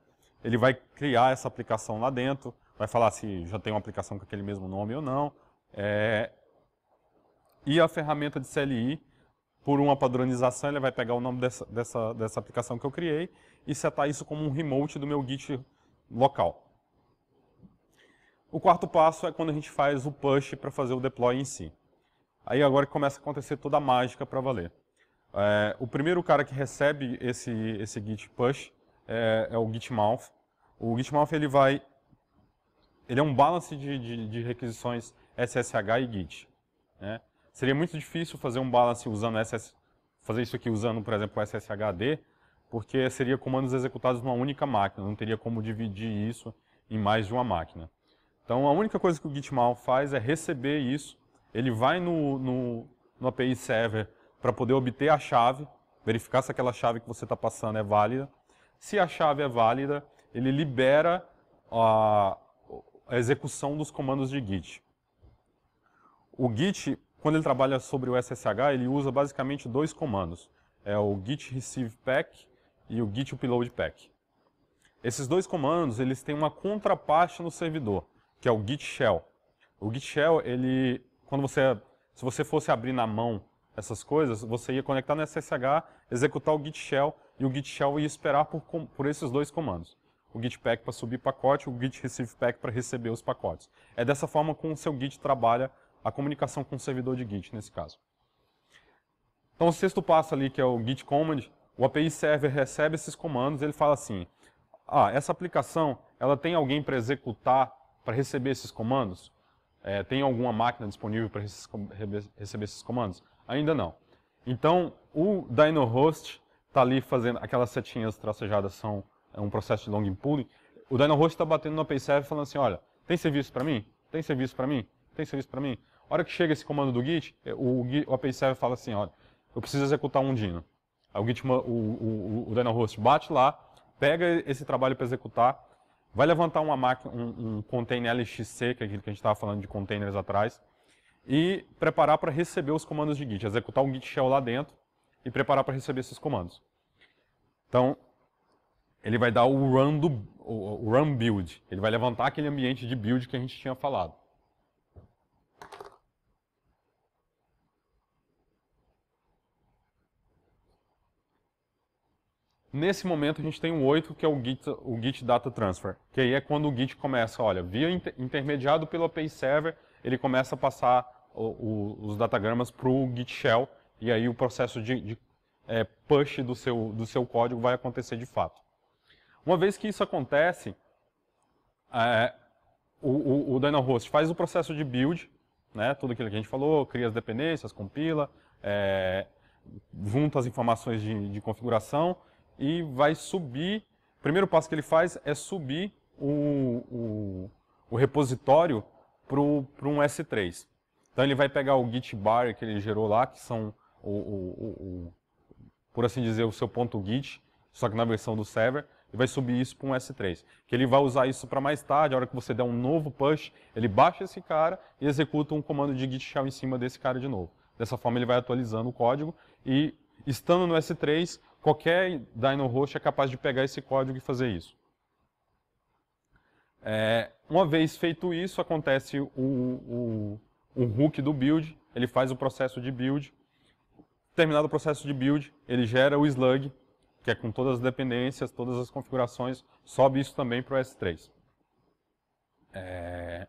Ele vai criar essa aplicação lá dentro, vai falar se já tem uma aplicação com aquele mesmo nome ou não. É... E a ferramenta de CLI, por uma padronização, ele vai pegar o nome dessa, dessa, dessa aplicação que eu criei e setar isso como um remote do meu Git local. O quarto passo é quando a gente faz o push para fazer o deploy em si. Aí agora começa a acontecer toda a mágica para valer. É, o primeiro cara que recebe esse, esse git push é, é o gitmouth. O gitmouth ele vai, ele é um balance de, de, de requisições SSH e git. Né? Seria muito difícil fazer um balance usando SS, fazer isso aqui usando, por exemplo, SSHD, porque seria comandos executados numa única máquina, não teria como dividir isso em mais de uma máquina. Então a única coisa que o gitmouth faz é receber isso, ele vai no, no, no API Server para poder obter a chave, verificar se aquela chave que você está passando é válida. Se a chave é válida, ele libera a, a execução dos comandos de Git. O Git, quando ele trabalha sobre o SSH, ele usa basicamente dois comandos. É o git receive pack e o git upload pack. Esses dois comandos, eles têm uma contraparte no servidor, que é o git shell. O git shell, ele, quando você, se você fosse abrir na mão essas coisas, você ia conectar no SSH, executar o git shell e o git shell ia esperar por, por esses dois comandos. O git pack para subir pacote, o git receive pack para receber os pacotes. É dessa forma como o seu git trabalha a comunicação com o servidor de git, nesse caso. Então o sexto passo ali, que é o git command, o API server recebe esses comandos, ele fala assim, ah, essa aplicação, ela tem alguém para executar, para receber esses comandos? É, tem alguma máquina disponível para receber esses comandos? Ainda não. Então, o DynoHost está ali fazendo, aquelas setinhas tracejadas são é um processo de long pooling. O DynoHost está batendo no OpenServe falando assim, olha, tem serviço para mim? Tem serviço para mim? Tem serviço para mim? A hora que chega esse comando do Git, é, o, o OpenServe fala assim, olha, eu preciso executar um Dino. Aí o, Git, o, o, o DynoHost bate lá, pega esse trabalho para executar, vai levantar uma máquina, um, um container LXC, que é aquilo que a gente estava falando de containers atrás, e preparar para receber os comandos de Git, executar um Git shell lá dentro e preparar para receber esses comandos. Então, ele vai dar o run, do, o run build, ele vai levantar aquele ambiente de build que a gente tinha falado. Nesse momento a gente tem o 8, que é o Git, o Git Data Transfer, que aí é quando o Git começa, olha, via inter intermediado pelo API Server, ele começa a passar o, os datagramas para o Git Shell e aí o processo de, de é, push do seu, do seu código vai acontecer de fato. Uma vez que isso acontece, é, o, o, o DynaHost faz o processo de build, né, tudo aquilo que a gente falou, cria as dependências, compila, é, junta as informações de, de configuração e vai subir. O primeiro passo que ele faz é subir o, o, o repositório para um S3. Então ele vai pegar o git bar que ele gerou lá, que são o, o, o, por assim dizer, o seu ponto git, só que na versão do server, e vai subir isso para um S3. Que ele vai usar isso para mais tarde, a hora que você der um novo push, ele baixa esse cara e executa um comando de git shell em cima desse cara de novo. Dessa forma ele vai atualizando o código e estando no S3, qualquer DynoHost é capaz de pegar esse código e fazer isso. É, uma vez feito isso, acontece o, o, um hook do build, ele faz o processo de build. Terminado o processo de build, ele gera o slug, que é com todas as dependências, todas as configurações, sobe isso também para o S3. É...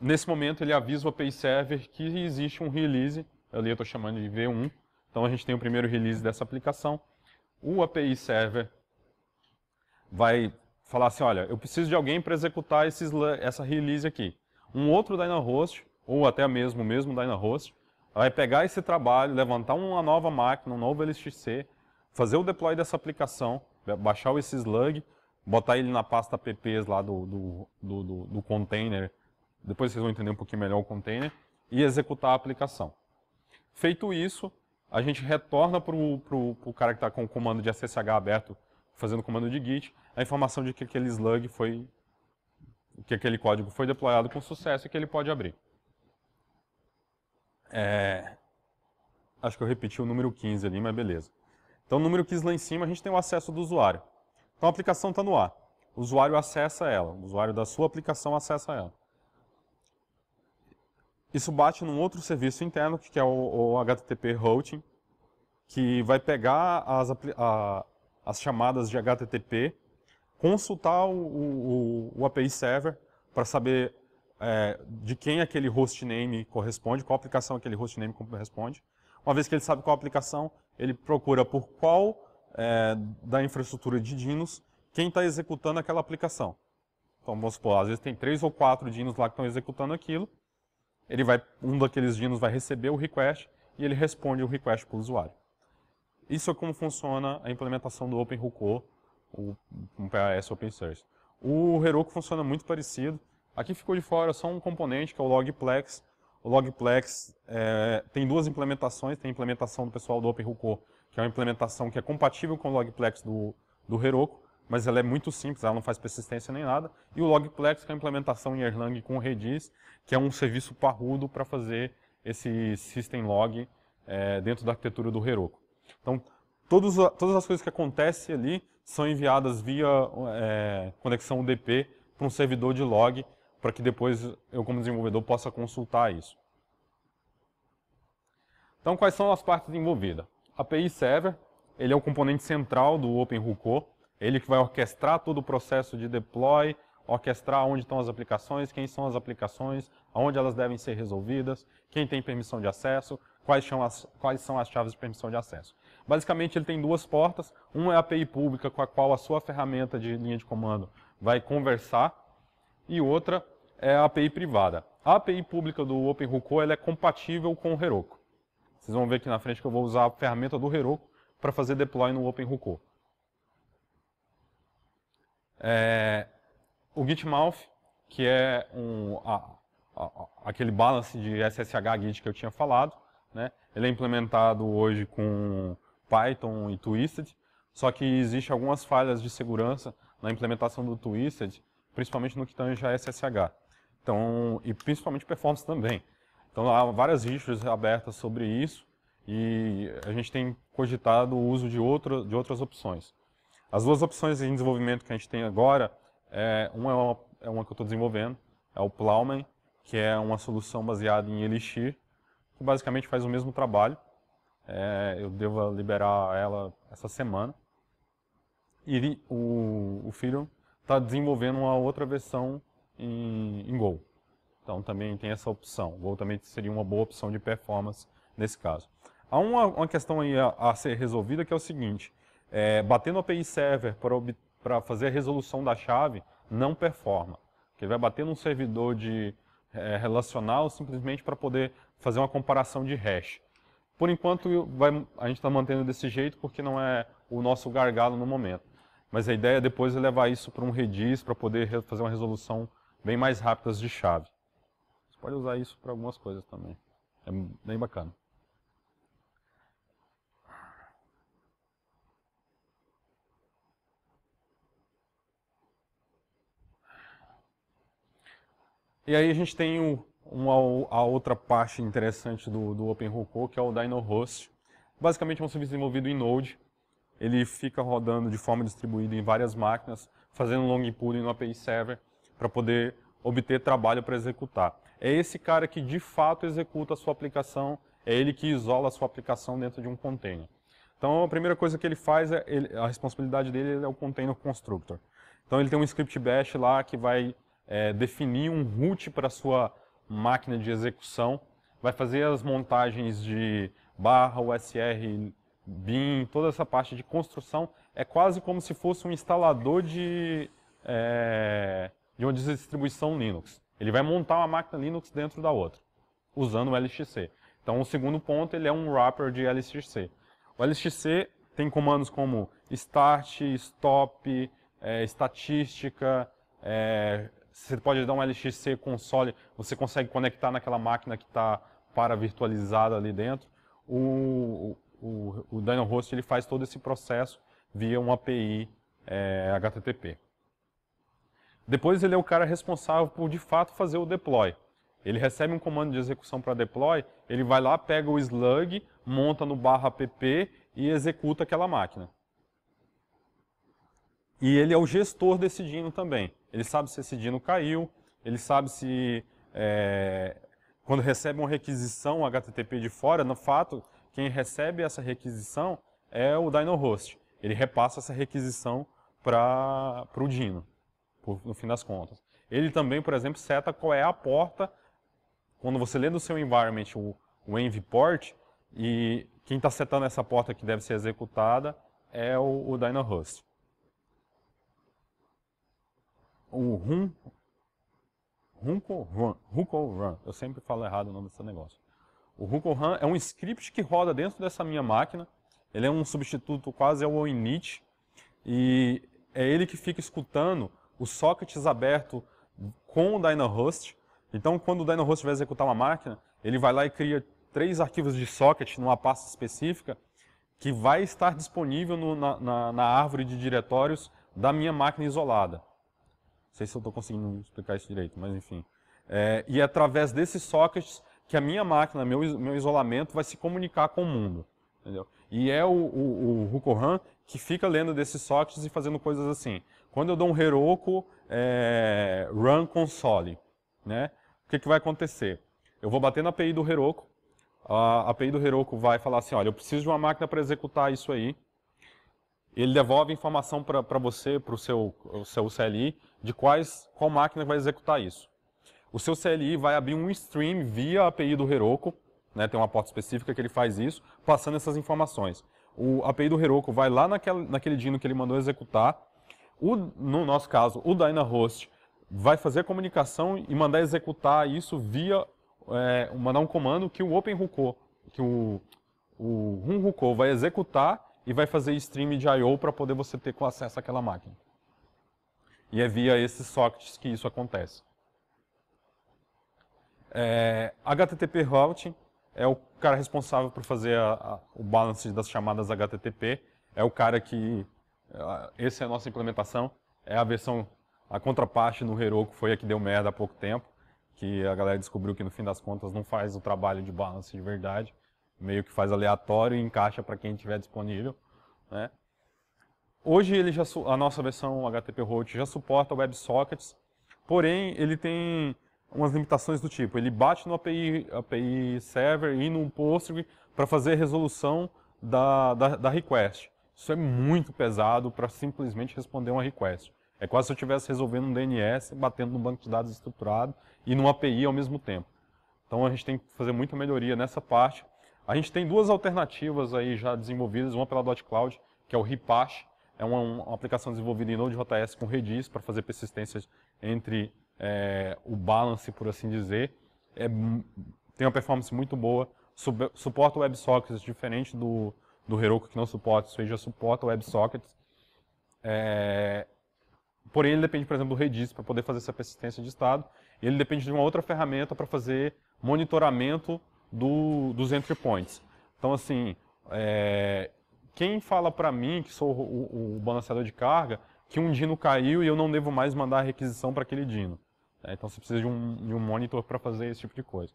Nesse momento ele avisa o API Server que existe um release, ali eu estou chamando de V1, então a gente tem o primeiro release dessa aplicação. O API Server vai falar assim, olha, eu preciso de alguém para executar esse, essa release aqui. Um outro Dynahost ou até mesmo o mesmo Dynahost, vai pegar esse trabalho, levantar uma nova máquina, um novo LXC, fazer o deploy dessa aplicação, baixar esse slug, botar ele na pasta apps lá do, do, do, do, do container, depois vocês vão entender um pouquinho melhor o container, e executar a aplicação. Feito isso, a gente retorna para o cara que está com o comando de SSH aberto, fazendo o comando de git, a informação de que aquele slug foi, que aquele código foi deployado com sucesso e que ele pode abrir. É, acho que eu repeti o número 15 ali, mas beleza. Então, o número 15 lá em cima, a gente tem o acesso do usuário. Então, a aplicação está no ar. O usuário acessa ela. O usuário da sua aplicação acessa ela. Isso bate num outro serviço interno, que é o, o HTTP Routing, que vai pegar as, a, as chamadas de HTTP, consultar o, o, o API Server para saber é, de quem aquele hostname corresponde, qual aplicação aquele hostname corresponde. Uma vez que ele sabe qual aplicação, ele procura por qual é, da infraestrutura de Dinos quem está executando aquela aplicação. Então, vamos supor, às vezes tem três ou quatro Dinos lá que estão executando aquilo, ele vai, um daqueles Dinos vai receber o request e ele responde o request para o usuário. Isso é como funciona a implementação do OpenRUCO, um PAS Open Source. O Heroku funciona muito parecido, Aqui ficou de fora só um componente, que é o Logplex. O Logplex é, tem duas implementações, tem a implementação do pessoal do OpenRuco, que é uma implementação que é compatível com o Logplex do, do Heroku, mas ela é muito simples, ela não faz persistência nem nada. E o Logplex, que é a implementação em Erlang com Redis, que é um serviço parrudo para fazer esse System Log é, dentro da arquitetura do Heroku. Então, todas, todas as coisas que acontecem ali são enviadas via é, conexão UDP para um servidor de log para que depois eu, como desenvolvedor, possa consultar isso. Então, quais são as partes envolvidas? API Server, ele é o componente central do OpenRuCo, ele que vai orquestrar todo o processo de deploy, orquestrar onde estão as aplicações, quem são as aplicações, aonde elas devem ser resolvidas, quem tem permissão de acesso, quais são as, quais são as chaves de permissão de acesso. Basicamente, ele tem duas portas. Uma é a API pública, com a qual a sua ferramenta de linha de comando vai conversar, e outra é a API privada. A API pública do OpenRuco ela é compatível com o Heroku. Vocês vão ver aqui na frente que eu vou usar a ferramenta do Heroku para fazer deploy no OpenRuco. É, o Gitmouth, que é um, a, a, aquele balance de SSH Git que eu tinha falado, né? ele é implementado hoje com Python e Twisted, só que existe algumas falhas de segurança na implementação do Twisted, principalmente no que tange a SSH. Então, e principalmente performance também. Então há várias issues abertas sobre isso e a gente tem cogitado o uso de, outro, de outras opções. As duas opções em desenvolvimento que a gente tem agora, é, uma é uma, é uma que eu estou desenvolvendo, é o Plowman, que é uma solução baseada em Elixir, que basicamente faz o mesmo trabalho. É, eu devo liberar ela essa semana. E o, o está desenvolvendo uma outra versão em, em Go. Então também tem essa opção. Go também seria uma boa opção de performance nesse caso. Há uma, uma questão aí a, a, ser resolvida que é o seguinte, é, bater no API Server para fazer a resolução da chave não performa. Porque ele vai bater num servidor de é, relacional simplesmente para poder fazer uma comparação de hash. Por enquanto, vai, a gente está mantendo desse jeito porque não é o nosso gargalo no momento. Mas a ideia é depois levar isso para um redis para poder fazer uma resolução bem mais rápidas de chave. Você pode usar isso para algumas coisas também. É bem bacana. E aí a gente tem uma, a outra parte interessante do, do OpenRoco, que é o DynoHost. Basicamente é um serviço desenvolvido em Node. Ele fica rodando de forma distribuída em várias máquinas, fazendo long pooling no API Server para poder obter trabalho para executar. É esse cara que de fato executa a sua aplicação, é ele que isola a sua aplicação dentro de um container. Então a primeira coisa que ele faz, é ele, a responsabilidade dele é o container constructor. Então ele tem um script bash lá que vai é, definir um root para sua máquina de execução, vai fazer as montagens de barra, USR, bin, toda essa parte de construção. É quase como se fosse um instalador de é, de uma distribuição Linux. Ele vai montar uma máquina Linux dentro da outra, usando o LXC. Então, o segundo ponto, ele é um wrapper de LXC. O LXC tem comandos como start, stop, é, estatística, é, você pode dar um LXC console, você consegue conectar naquela máquina que está para virtualizada ali dentro. O, o, o, o ele faz todo esse processo via um API é, HTTP. Depois ele é o cara responsável por de fato fazer o deploy. Ele recebe um comando de execução para deploy, ele vai lá, pega o slug, monta no barra app e executa aquela máquina. E ele é o gestor desse dino também. Ele sabe se esse dino caiu, ele sabe se é, quando recebe uma requisição HTTP de fora, no fato, quem recebe essa requisição é o host. Ele repassa essa requisição para o dino no fim das contas. Ele também, por exemplo, seta qual é a porta, quando você lê no seu environment o, o env port, e quem está setando essa porta que deve ser executada é o, o DynaHost. O run Runco Run, Runco Run, eu sempre falo errado o nome desse negócio. O Runco Run é um script que roda dentro dessa minha máquina, ele é um substituto quase ao init, e é ele que fica escutando os sockets abertos com o Dynahost. Então, quando o Dynahost vai executar uma máquina, ele vai lá e cria três arquivos de socket numa pasta específica que vai estar disponível no, na, na, na, árvore de diretórios da minha máquina isolada. Não sei se eu estou conseguindo explicar isso direito, mas enfim. É, e é através desses sockets que a minha máquina, meu, meu isolamento, vai se comunicar com o mundo. Entendeu? E é o, o, o que fica lendo desses sockets e fazendo coisas assim. Quando eu dou um Heroku é, run console, né? O que, que vai acontecer? Eu vou bater na API do Heroku, a API do Heroku vai falar assim, olha, eu preciso de uma máquina para executar isso aí. Ele devolve informação para você, para o seu, o seu CLI, de quais, qual máquina vai executar isso. O seu CLI vai abrir um stream via a API do Heroku, né, tem uma porta específica que ele faz isso, passando essas informações. O API do Heroku vai lá naquele naquele dino que ele mandou executar, o, no nosso caso, o Dynahost vai fazer a comunicação e mandar executar isso via, é, mandar um comando que o OpenRuco, que o, o RunRuco vai executar e vai fazer stream de I.O. para poder você ter acesso àquela máquina. E é via esses sockets que isso acontece. É, HTTP routing é o cara responsável por fazer a, a, o balance das chamadas HTTP, é o cara que é, Essa é a nossa implementação, é a versão, a contraparte no Heroku foi a que deu merda há pouco tempo, que a galera descobriu que no fim das contas não faz o trabalho de balance de verdade, meio que faz aleatório e encaixa para quem tiver disponível, né? Hoje ele já a nossa versão HTTP Host já suporta WebSockets, porém ele tem umas limitações do tipo, ele bate no API, API Server e no Postgre para fazer a resolução da, da, da request. Isso é muito pesado para simplesmente responder uma request. É quase se eu estivesse resolvendo um DNS, batendo num banco de dados estruturado e numa API ao mesmo tempo. Então a gente tem que fazer muita melhoria nessa parte. A gente tem duas alternativas aí já desenvolvidas, uma pela Dot Cloud, que é o Repash, é uma, uma aplicação desenvolvida em Node.js com Redis para fazer persistências entre é, o balance, por assim dizer. É, tem uma performance muito boa, suporta WebSockets diferente do, do Heroku que não suporta, isso aí já suporta o WebSockets. É... Porém, ele depende, por exemplo, do Redis para poder fazer essa persistência de estado. Ele depende de uma outra ferramenta para fazer monitoramento do, dos entry points. Então, assim, é... quem fala para mim, que sou o, o, balanceador de carga, que um dino caiu e eu não devo mais mandar a requisição para aquele dino. É, então, você precisa de um, de um monitor para fazer esse tipo de coisa.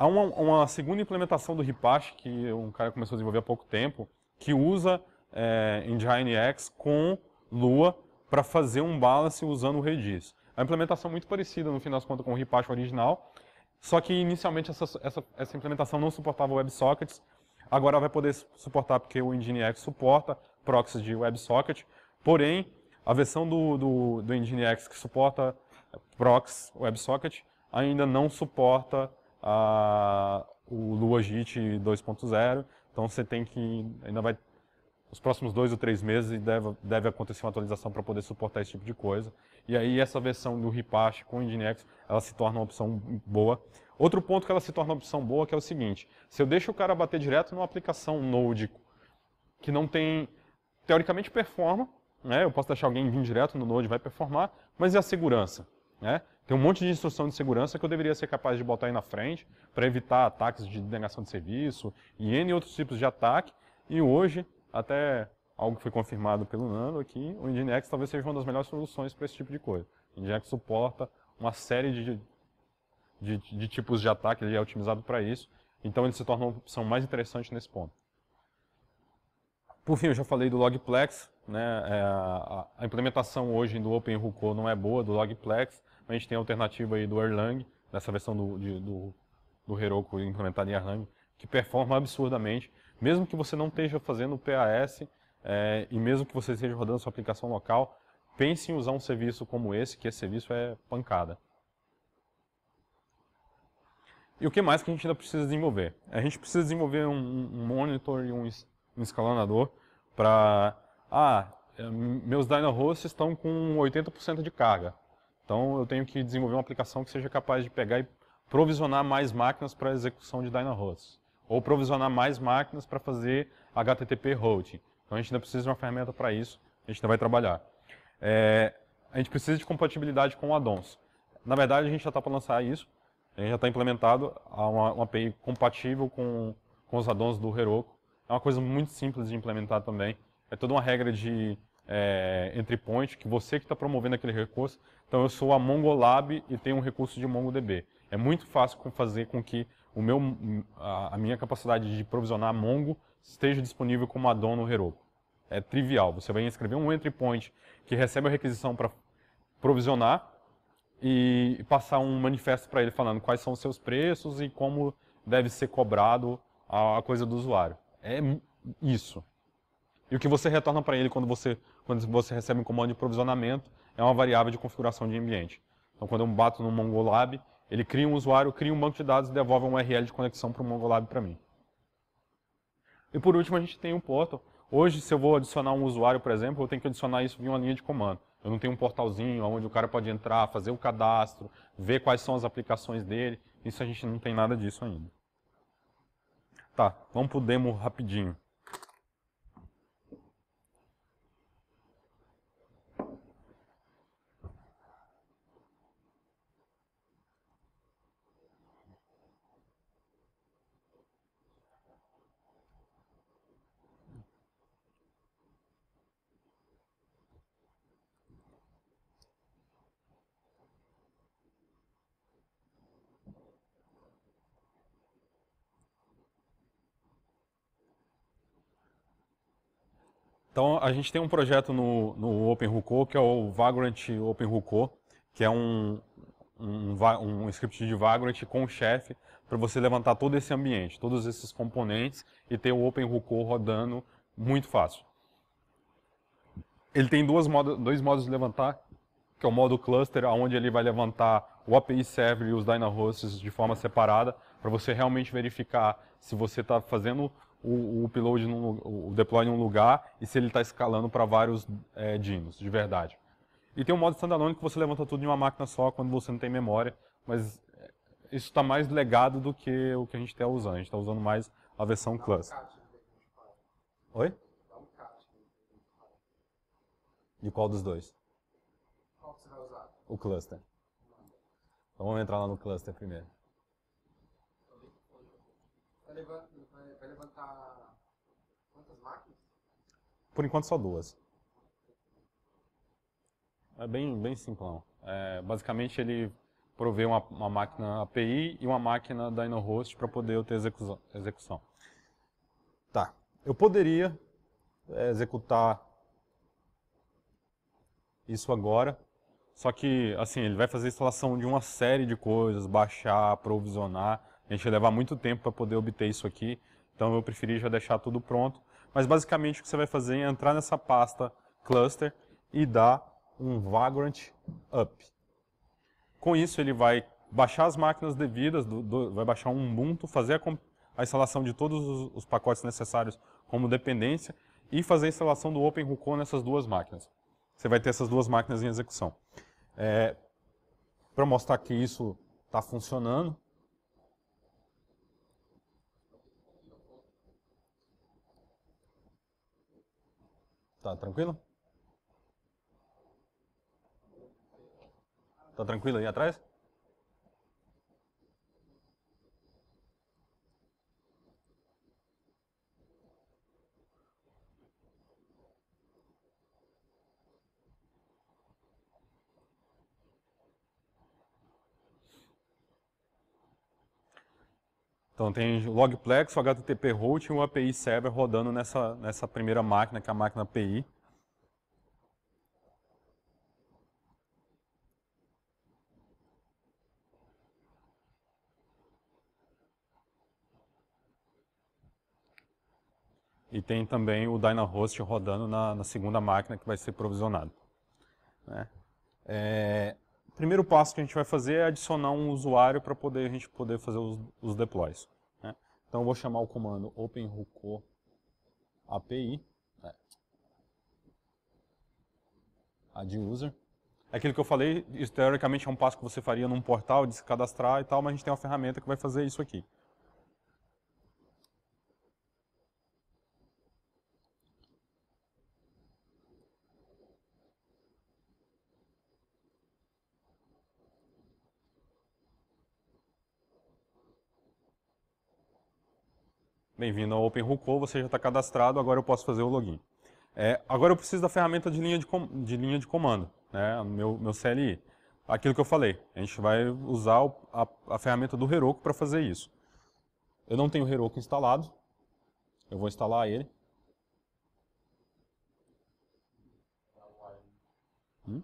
Há uma, uma segunda implementação do Ripache, que um cara começou a desenvolver há pouco tempo, que usa é, Engine X com Lua para fazer um balance usando o Redis. É a implementação muito parecida, no fim das contas, com o Ripache original, só que inicialmente essa, essa, essa implementação não suportava WebSockets, agora vai poder suportar porque o Nginx suporta proxies de WebSocket, porém a versão do, do, do Nginx que suporta proxies WebSocket ainda não suporta a, o LuaGite 2.0. Então você tem que, ainda vai, os próximos dois ou três meses deve, deve acontecer uma atualização para poder suportar esse tipo de coisa. E aí essa versão do Repache com o Nginx, ela se torna uma opção boa. Outro ponto que ela se torna uma opção boa é que é o seguinte, se eu deixo o cara bater direto numa aplicação Node, que não tem, teoricamente performa, né? eu posso deixar alguém vir direto no Node, vai performar, mas e a segurança? Né? Tem um monte de instrução de segurança que eu deveria ser capaz de botar aí na frente para evitar ataques de denegação de serviço e N outros tipos de ataque. E hoje, até algo que foi confirmado pelo Nando aqui, o Nginx talvez seja uma das melhores soluções para esse tipo de coisa. O Nginx suporta uma série de, de, de tipos de ataque, ele é otimizado para isso. Então ele se torna uma opção mais interessante nesse ponto. Por fim, eu já falei do Logplex. Né? É, a, a, implementação hoje do OpenRuCo não é boa do Logplex. A gente tem a alternativa aí do Erlang, dessa versão do, de, do, do Heroku implementada em Erlang, que performa absurdamente, mesmo que você não esteja fazendo PAS é, e mesmo que você esteja rodando sua aplicação local, pense em usar um serviço como esse, que esse serviço é pancada. E o que mais que a gente ainda precisa desenvolver? A gente precisa desenvolver um, um monitor e um, um escalonador para... Ah, meus DynaHosts estão com 80% de carga. Então eu tenho que desenvolver uma aplicação que seja capaz de pegar e provisionar mais máquinas para execução de DynaHosts. Ou provisionar mais máquinas para fazer HTTP routing. Então a gente ainda precisa de uma ferramenta para isso, a gente ainda vai trabalhar. É, a gente precisa de compatibilidade com addons. Na verdade, a gente já está para lançar isso, a gente já está implementado uma, uma, API compatível com, com os addons do Heroku. É uma coisa muito simples de implementar também. É toda uma regra de é, entry point, que você que está promovendo aquele recurso. Então eu sou a MongoLab e tenho um recurso de MongoDB. É muito fácil fazer com que o meu, a, minha capacidade de provisionar Mongo esteja disponível como addon no Heroku. É trivial. Você vai escrever um entry point que recebe a requisição para provisionar e passar um manifesto para ele falando quais são os seus preços e como deve ser cobrado a coisa do usuário. É isso. E o que você retorna para ele quando você, quando você recebe um comando de provisionamento é uma variável de configuração de ambiente. Então, quando eu bato no MongoLab, ele cria um usuário, cria um banco de dados e devolve um URL de conexão para o MongoLab para mim. E por último, a gente tem um portal. Hoje, se eu vou adicionar um usuário, por exemplo, eu tenho que adicionar isso via uma linha de comando. Eu não tenho um portalzinho onde o cara pode entrar, fazer o cadastro, ver quais são as aplicações dele. Isso a gente não tem nada disso ainda. Tá, vamos o demo rapidinho. Então, a gente tem um projeto no, no OpenRuco, que é o Vagrant OpenRuco, que é um, um, um, script de Vagrant com o chefe para você levantar todo esse ambiente, todos esses componentes e ter o OpenRuco rodando muito fácil. Ele tem duas dois modos de levantar, que é o modo cluster, onde ele vai levantar o API Server e os Dynahosts de forma separada, para você realmente verificar se você está fazendo o, o upload, num, o deploy em um lugar e se ele está escalando para vários é, dinos, de verdade. E tem um modo standalone que você levanta tudo em uma máquina só quando você não tem memória, mas é, isso está mais legado do que o que a gente está usando. A gente está usando mais a versão cluster. Né? Oi? Né? De qual dos dois? Qual você vai usar? O cluster. Então vamos entrar lá no cluster primeiro. Tá levando por enquanto só duas. É bem, bem simplão. É, basicamente ele provê uma, uma, máquina API e uma máquina da InnoHost para poder eu ter execução, Tá, eu poderia é, executar isso agora, só que assim, ele vai fazer a instalação de uma série de coisas, baixar, provisionar, a gente vai levar muito tempo para poder obter isso aqui, então eu preferi já deixar tudo pronto mas basicamente o que você vai fazer é entrar nessa pasta cluster e dar um vagrant up. Com isso ele vai baixar as máquinas devidas, do, do, vai baixar um Ubuntu, fazer a, a instalação de todos os, os, pacotes necessários como dependência e fazer a instalação do OpenRucon nessas duas máquinas. Você vai ter essas duas máquinas em execução. É, Para mostrar que isso está funcionando, ¿Está tranquilo? ¿Está tranquilo ahí atrás? Então tem Logplex, o HTTP root e um API server rodando nessa, nessa primeira máquina, que é a máquina API. E tem também o DynaHost rodando na, na segunda máquina que vai ser provisionado. Né? É, o primeiro passo que a gente vai fazer é adicionar um usuário para poder a gente poder fazer os, os deploys. Né? Então eu vou chamar o comando OpenRuco API, né? add user. É aquilo que eu falei, isso, teoricamente é um passo que você faria num portal de se cadastrar e tal, mas a gente tem uma ferramenta que vai fazer isso aqui. Bem-vindo ao OpenRuCo, você já está cadastrado, agora eu posso fazer o login. É, agora eu preciso da ferramenta de linha de, com, de, linha de comando, né, meu, meu CLI. Aquilo que eu falei, a gente vai usar o, a, a ferramenta do Heroku para fazer isso. Eu não tenho o Heroku instalado, eu vou instalar ele. Hum?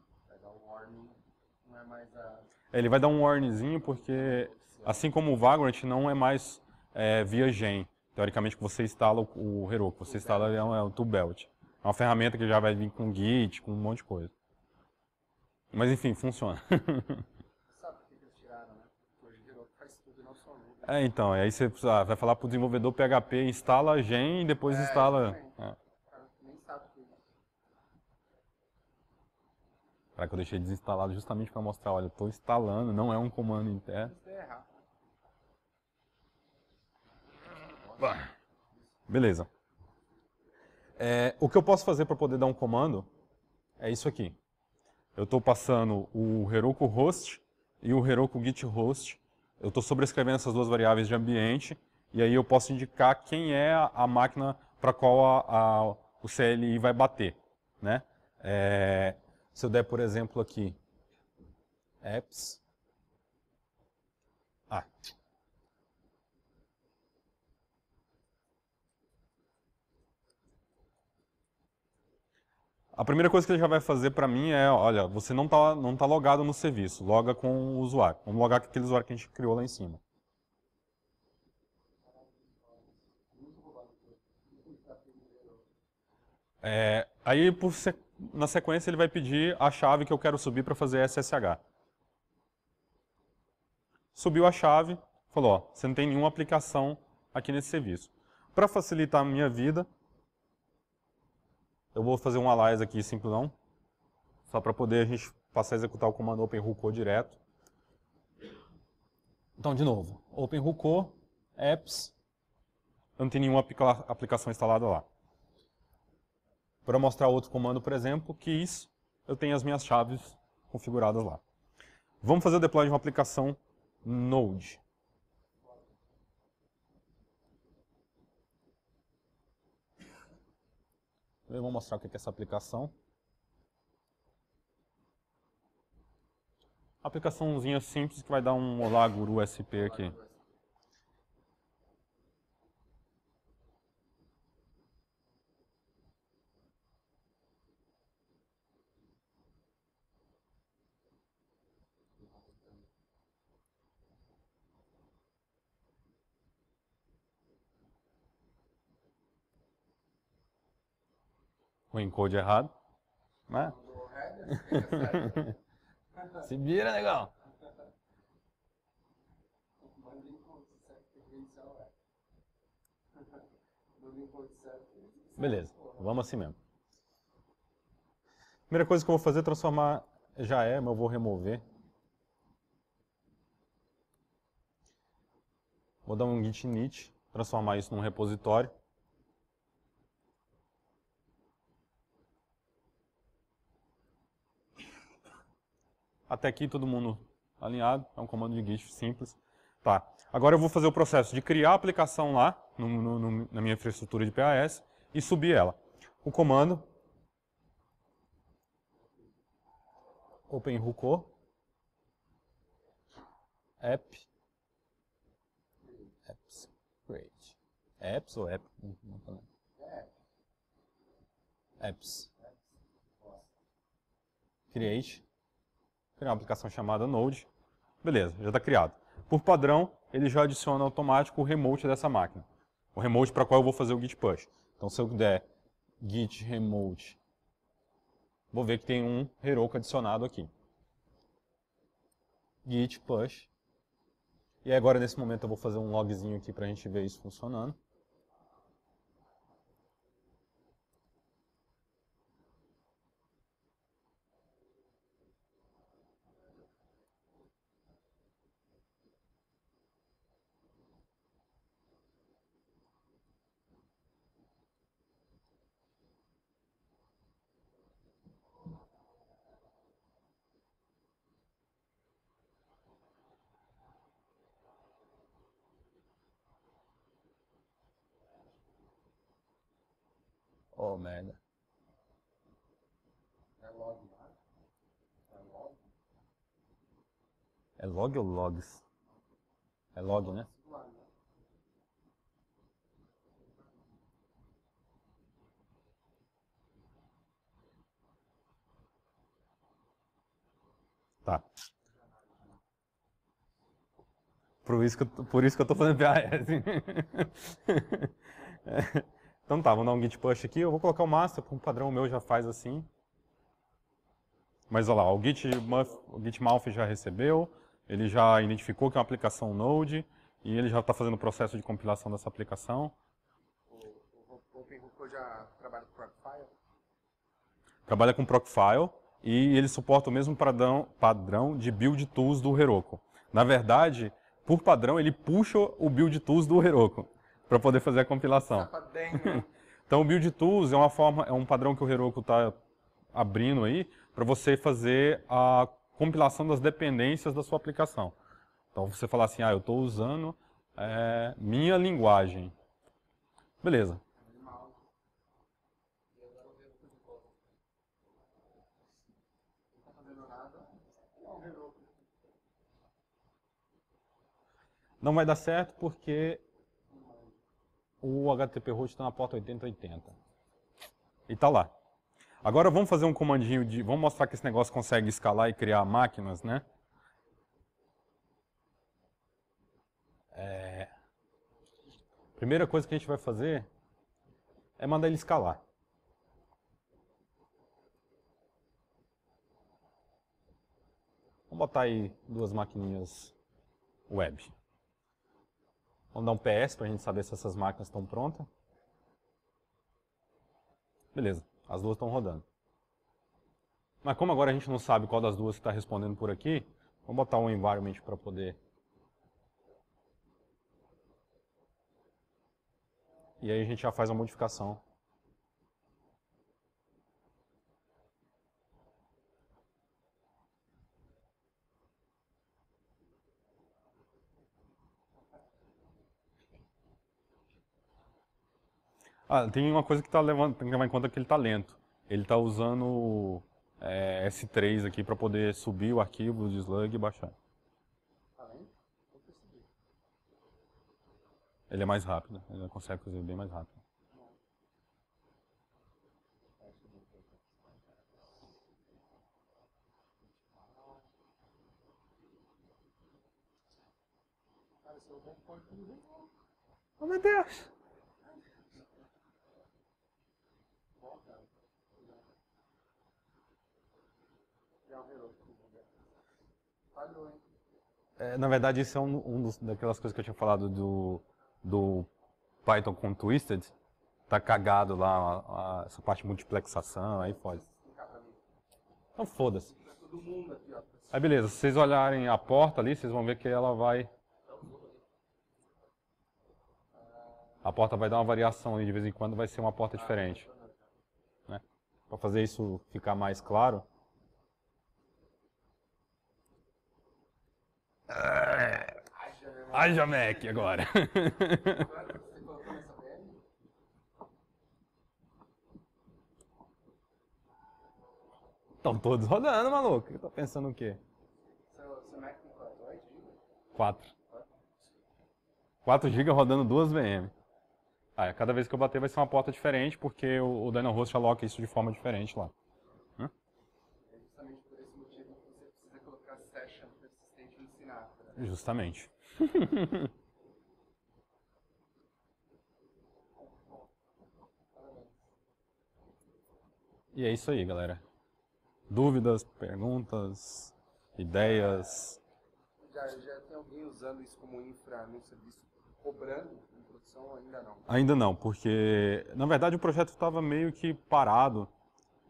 É, ele vai dar um warningzinho porque, assim como o Vagrant, não é mais é, via gen teoricamente, que você instala o, Heroku, você instala é um, é É uma ferramenta que já vai vir com Git, com um monte de coisa. Mas enfim, funciona. Sabe que eles tiraram, né? Hoje o Heroku faz tudo não só É, então, aí você ah, vai falar para o desenvolvedor PHP, instala a gen e depois é, instala... É. Para que é eu deixei desinstalado justamente para mostrar, olha, estou instalando, não é um comando interno. Isso é errado. Beleza. É, o que eu posso fazer para poder dar um comando é isso aqui. Eu estou passando o Heroku host e o Heroku git host. Eu estou sobrescrevendo essas duas variáveis de ambiente e aí eu posso indicar quem é a, máquina para qual a, a, o CLI vai bater. Né? É, se eu der, por exemplo, aqui apps A primeira coisa que ele já vai fazer para mim é, olha, você não está não tá logado no serviço, loga com o usuário. Vamos logar com aquele usuário que a gente criou lá em cima. É, aí, por, na sequência, ele vai pedir a chave que eu quero subir para fazer SSH. Subiu a chave, falou, ó, você não tem nenhuma aplicação aqui nesse serviço. Para facilitar a minha vida, eu vou fazer um alias aqui simplão, só para poder a gente passar a executar o comando OpenRuCo direto. Então, de novo, OpenRuCo, apps, eu não tem nenhuma aplicação instalada lá. Para mostrar outro comando, por exemplo, que isso, eu tenho as minhas chaves configuradas lá. Vamos fazer o deploy de uma aplicação Node. Eu vou mostrar o que é essa aplicação. Aplicaçãozinha simples que vai dar um Olá Guru SP aqui. um encode errado. Né? Se vira, legal. Beleza, vamos assim mesmo. Primeira coisa que eu vou fazer é transformar já é, mas eu vou remover. Vou dar um git init, transformar isso num repositório. Até aqui todo mundo alinhado, é um comando de git simples. Tá. Agora eu vou fazer o processo de criar a aplicação lá, no, no, na minha infraestrutura de PAS, e subir ela. O comando OpenRuco app apps create apps ou app apps create criar uma aplicação chamada Node. Beleza, já está criado. Por padrão, ele já adiciona automático o remote dessa máquina. O remote para qual eu vou fazer o git push. Então, se eu der git remote, vou ver que tem um Heroku adicionado aqui. Git push. E agora, nesse momento, eu vou fazer um logzinho aqui para a gente ver isso funcionando. log ou logs? É log, né? Tá. Por isso que eu, por isso que eu tô fazendo PAS. Assim. então tá, vamos dar um git push aqui. Eu vou colocar o master, porque um padrão meu já faz assim. Mas olha lá, o git, muff, o git malf já recebeu. Ele já identificou que é uma aplicação Node e ele já está fazendo o processo de compilação dessa aplicação. O, o já trabalha com Procfile? Trabalha com Procfile e ele suporta o mesmo padrão, padrão de build tools do Heroku. Na verdade, por padrão, ele puxa o build tools do Heroku para poder fazer a compilação. Tá né? então, o build tools é uma forma, é um padrão que o Heroku está abrindo aí para você fazer a compilação das dependências da sua aplicação. Então você fala assim, ah, eu estou usando é, minha linguagem. Beleza. Não vai dar certo porque o HTTP host está na porta 8080. E está lá. Agora vamos fazer um comandinho de... Vamos mostrar que esse negócio consegue escalar e criar máquinas, né? É, primeira coisa que a gente vai fazer é mandar ele escalar. Vamos botar aí duas maquininhas web. Vamos dar um PS para a gente saber se essas máquinas estão prontas. Beleza. As duas estão rodando. Mas como agora a gente não sabe qual das duas está respondendo por aqui, vamos botar um environment para poder... E aí a gente já faz a modificação Ah, tem uma coisa que tá levando, tem que levar em conta que ele está lento. Ele está usando é, S3 aqui para poder subir o arquivo de slug e baixar. Ele é mais rápido, ele consegue fazer bem mais rápido. Oh meu Deus! É, na verdade, isso é um, um dos, daquelas coisas que eu tinha falado do, do Python com Twisted. Tá cagado lá a, a, essa parte de multiplexação, aí pode. Então foda-se. Aí beleza, se vocês olharem a porta ali, vocês vão ver que ela vai... A porta vai dar uma variação ali de vez em quando, vai ser uma porta diferente. Né? Para fazer isso ficar mais claro, É. Haja Mac agora. Estão todos rodando, maluco. Tá pensando o quê? Seu Mac tem 4 GB? 4. 4 GB rodando duas VM. Ah, cada vez que eu bater vai ser uma porta diferente, porque o, Daniel Host aloca isso de forma diferente lá. Justamente. e é isso aí, galera. Dúvidas, perguntas, ideias. Já, já tem alguém usando isso como infra no serviço cobrando em produção? Ainda não. Ainda não, porque na verdade o projeto estava meio que parado.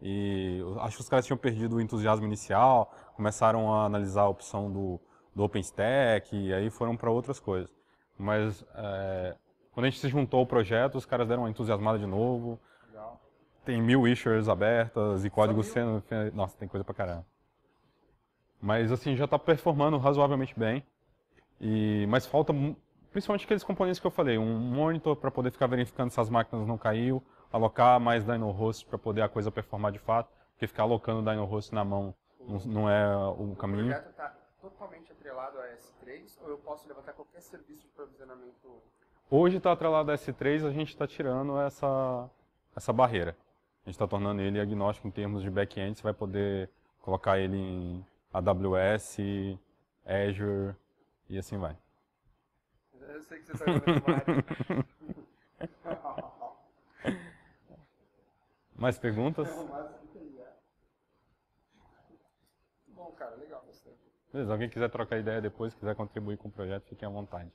E acho que os caras tinham perdido o entusiasmo inicial, começaram a analisar a opção do do OpenStack, e aí foram para outras coisas. Mas é, quando a gente se juntou ao projeto, os caras deram uma entusiasmada de novo. Legal. Tem mil issuers abertas e código sendo... Nossa, tem coisa pra caramba. Mas assim, já está performando razoavelmente bem. E, mas falta principalmente aqueles componentes que eu falei, um monitor para poder ficar verificando se as máquinas não caiu, alocar mais Dino Host para poder a coisa performar de fato, porque ficar alocando Dino Host na mão não, não é o caminho. O projeto tá totalmente atrelado a S3 ou eu posso levantar qualquer serviço de provisionamento? Hoje está atrelado a S3, a gente está tirando essa, essa barreira. A gente está tornando ele agnóstico em termos de back-end, você vai poder colocar ele em AWS, Azure e assim vai. Eu sei que você está Mais perguntas? Não, mas... Beleza, alguém quiser trocar ideia depois, quiser contribuir com o projeto, fiquem à vontade.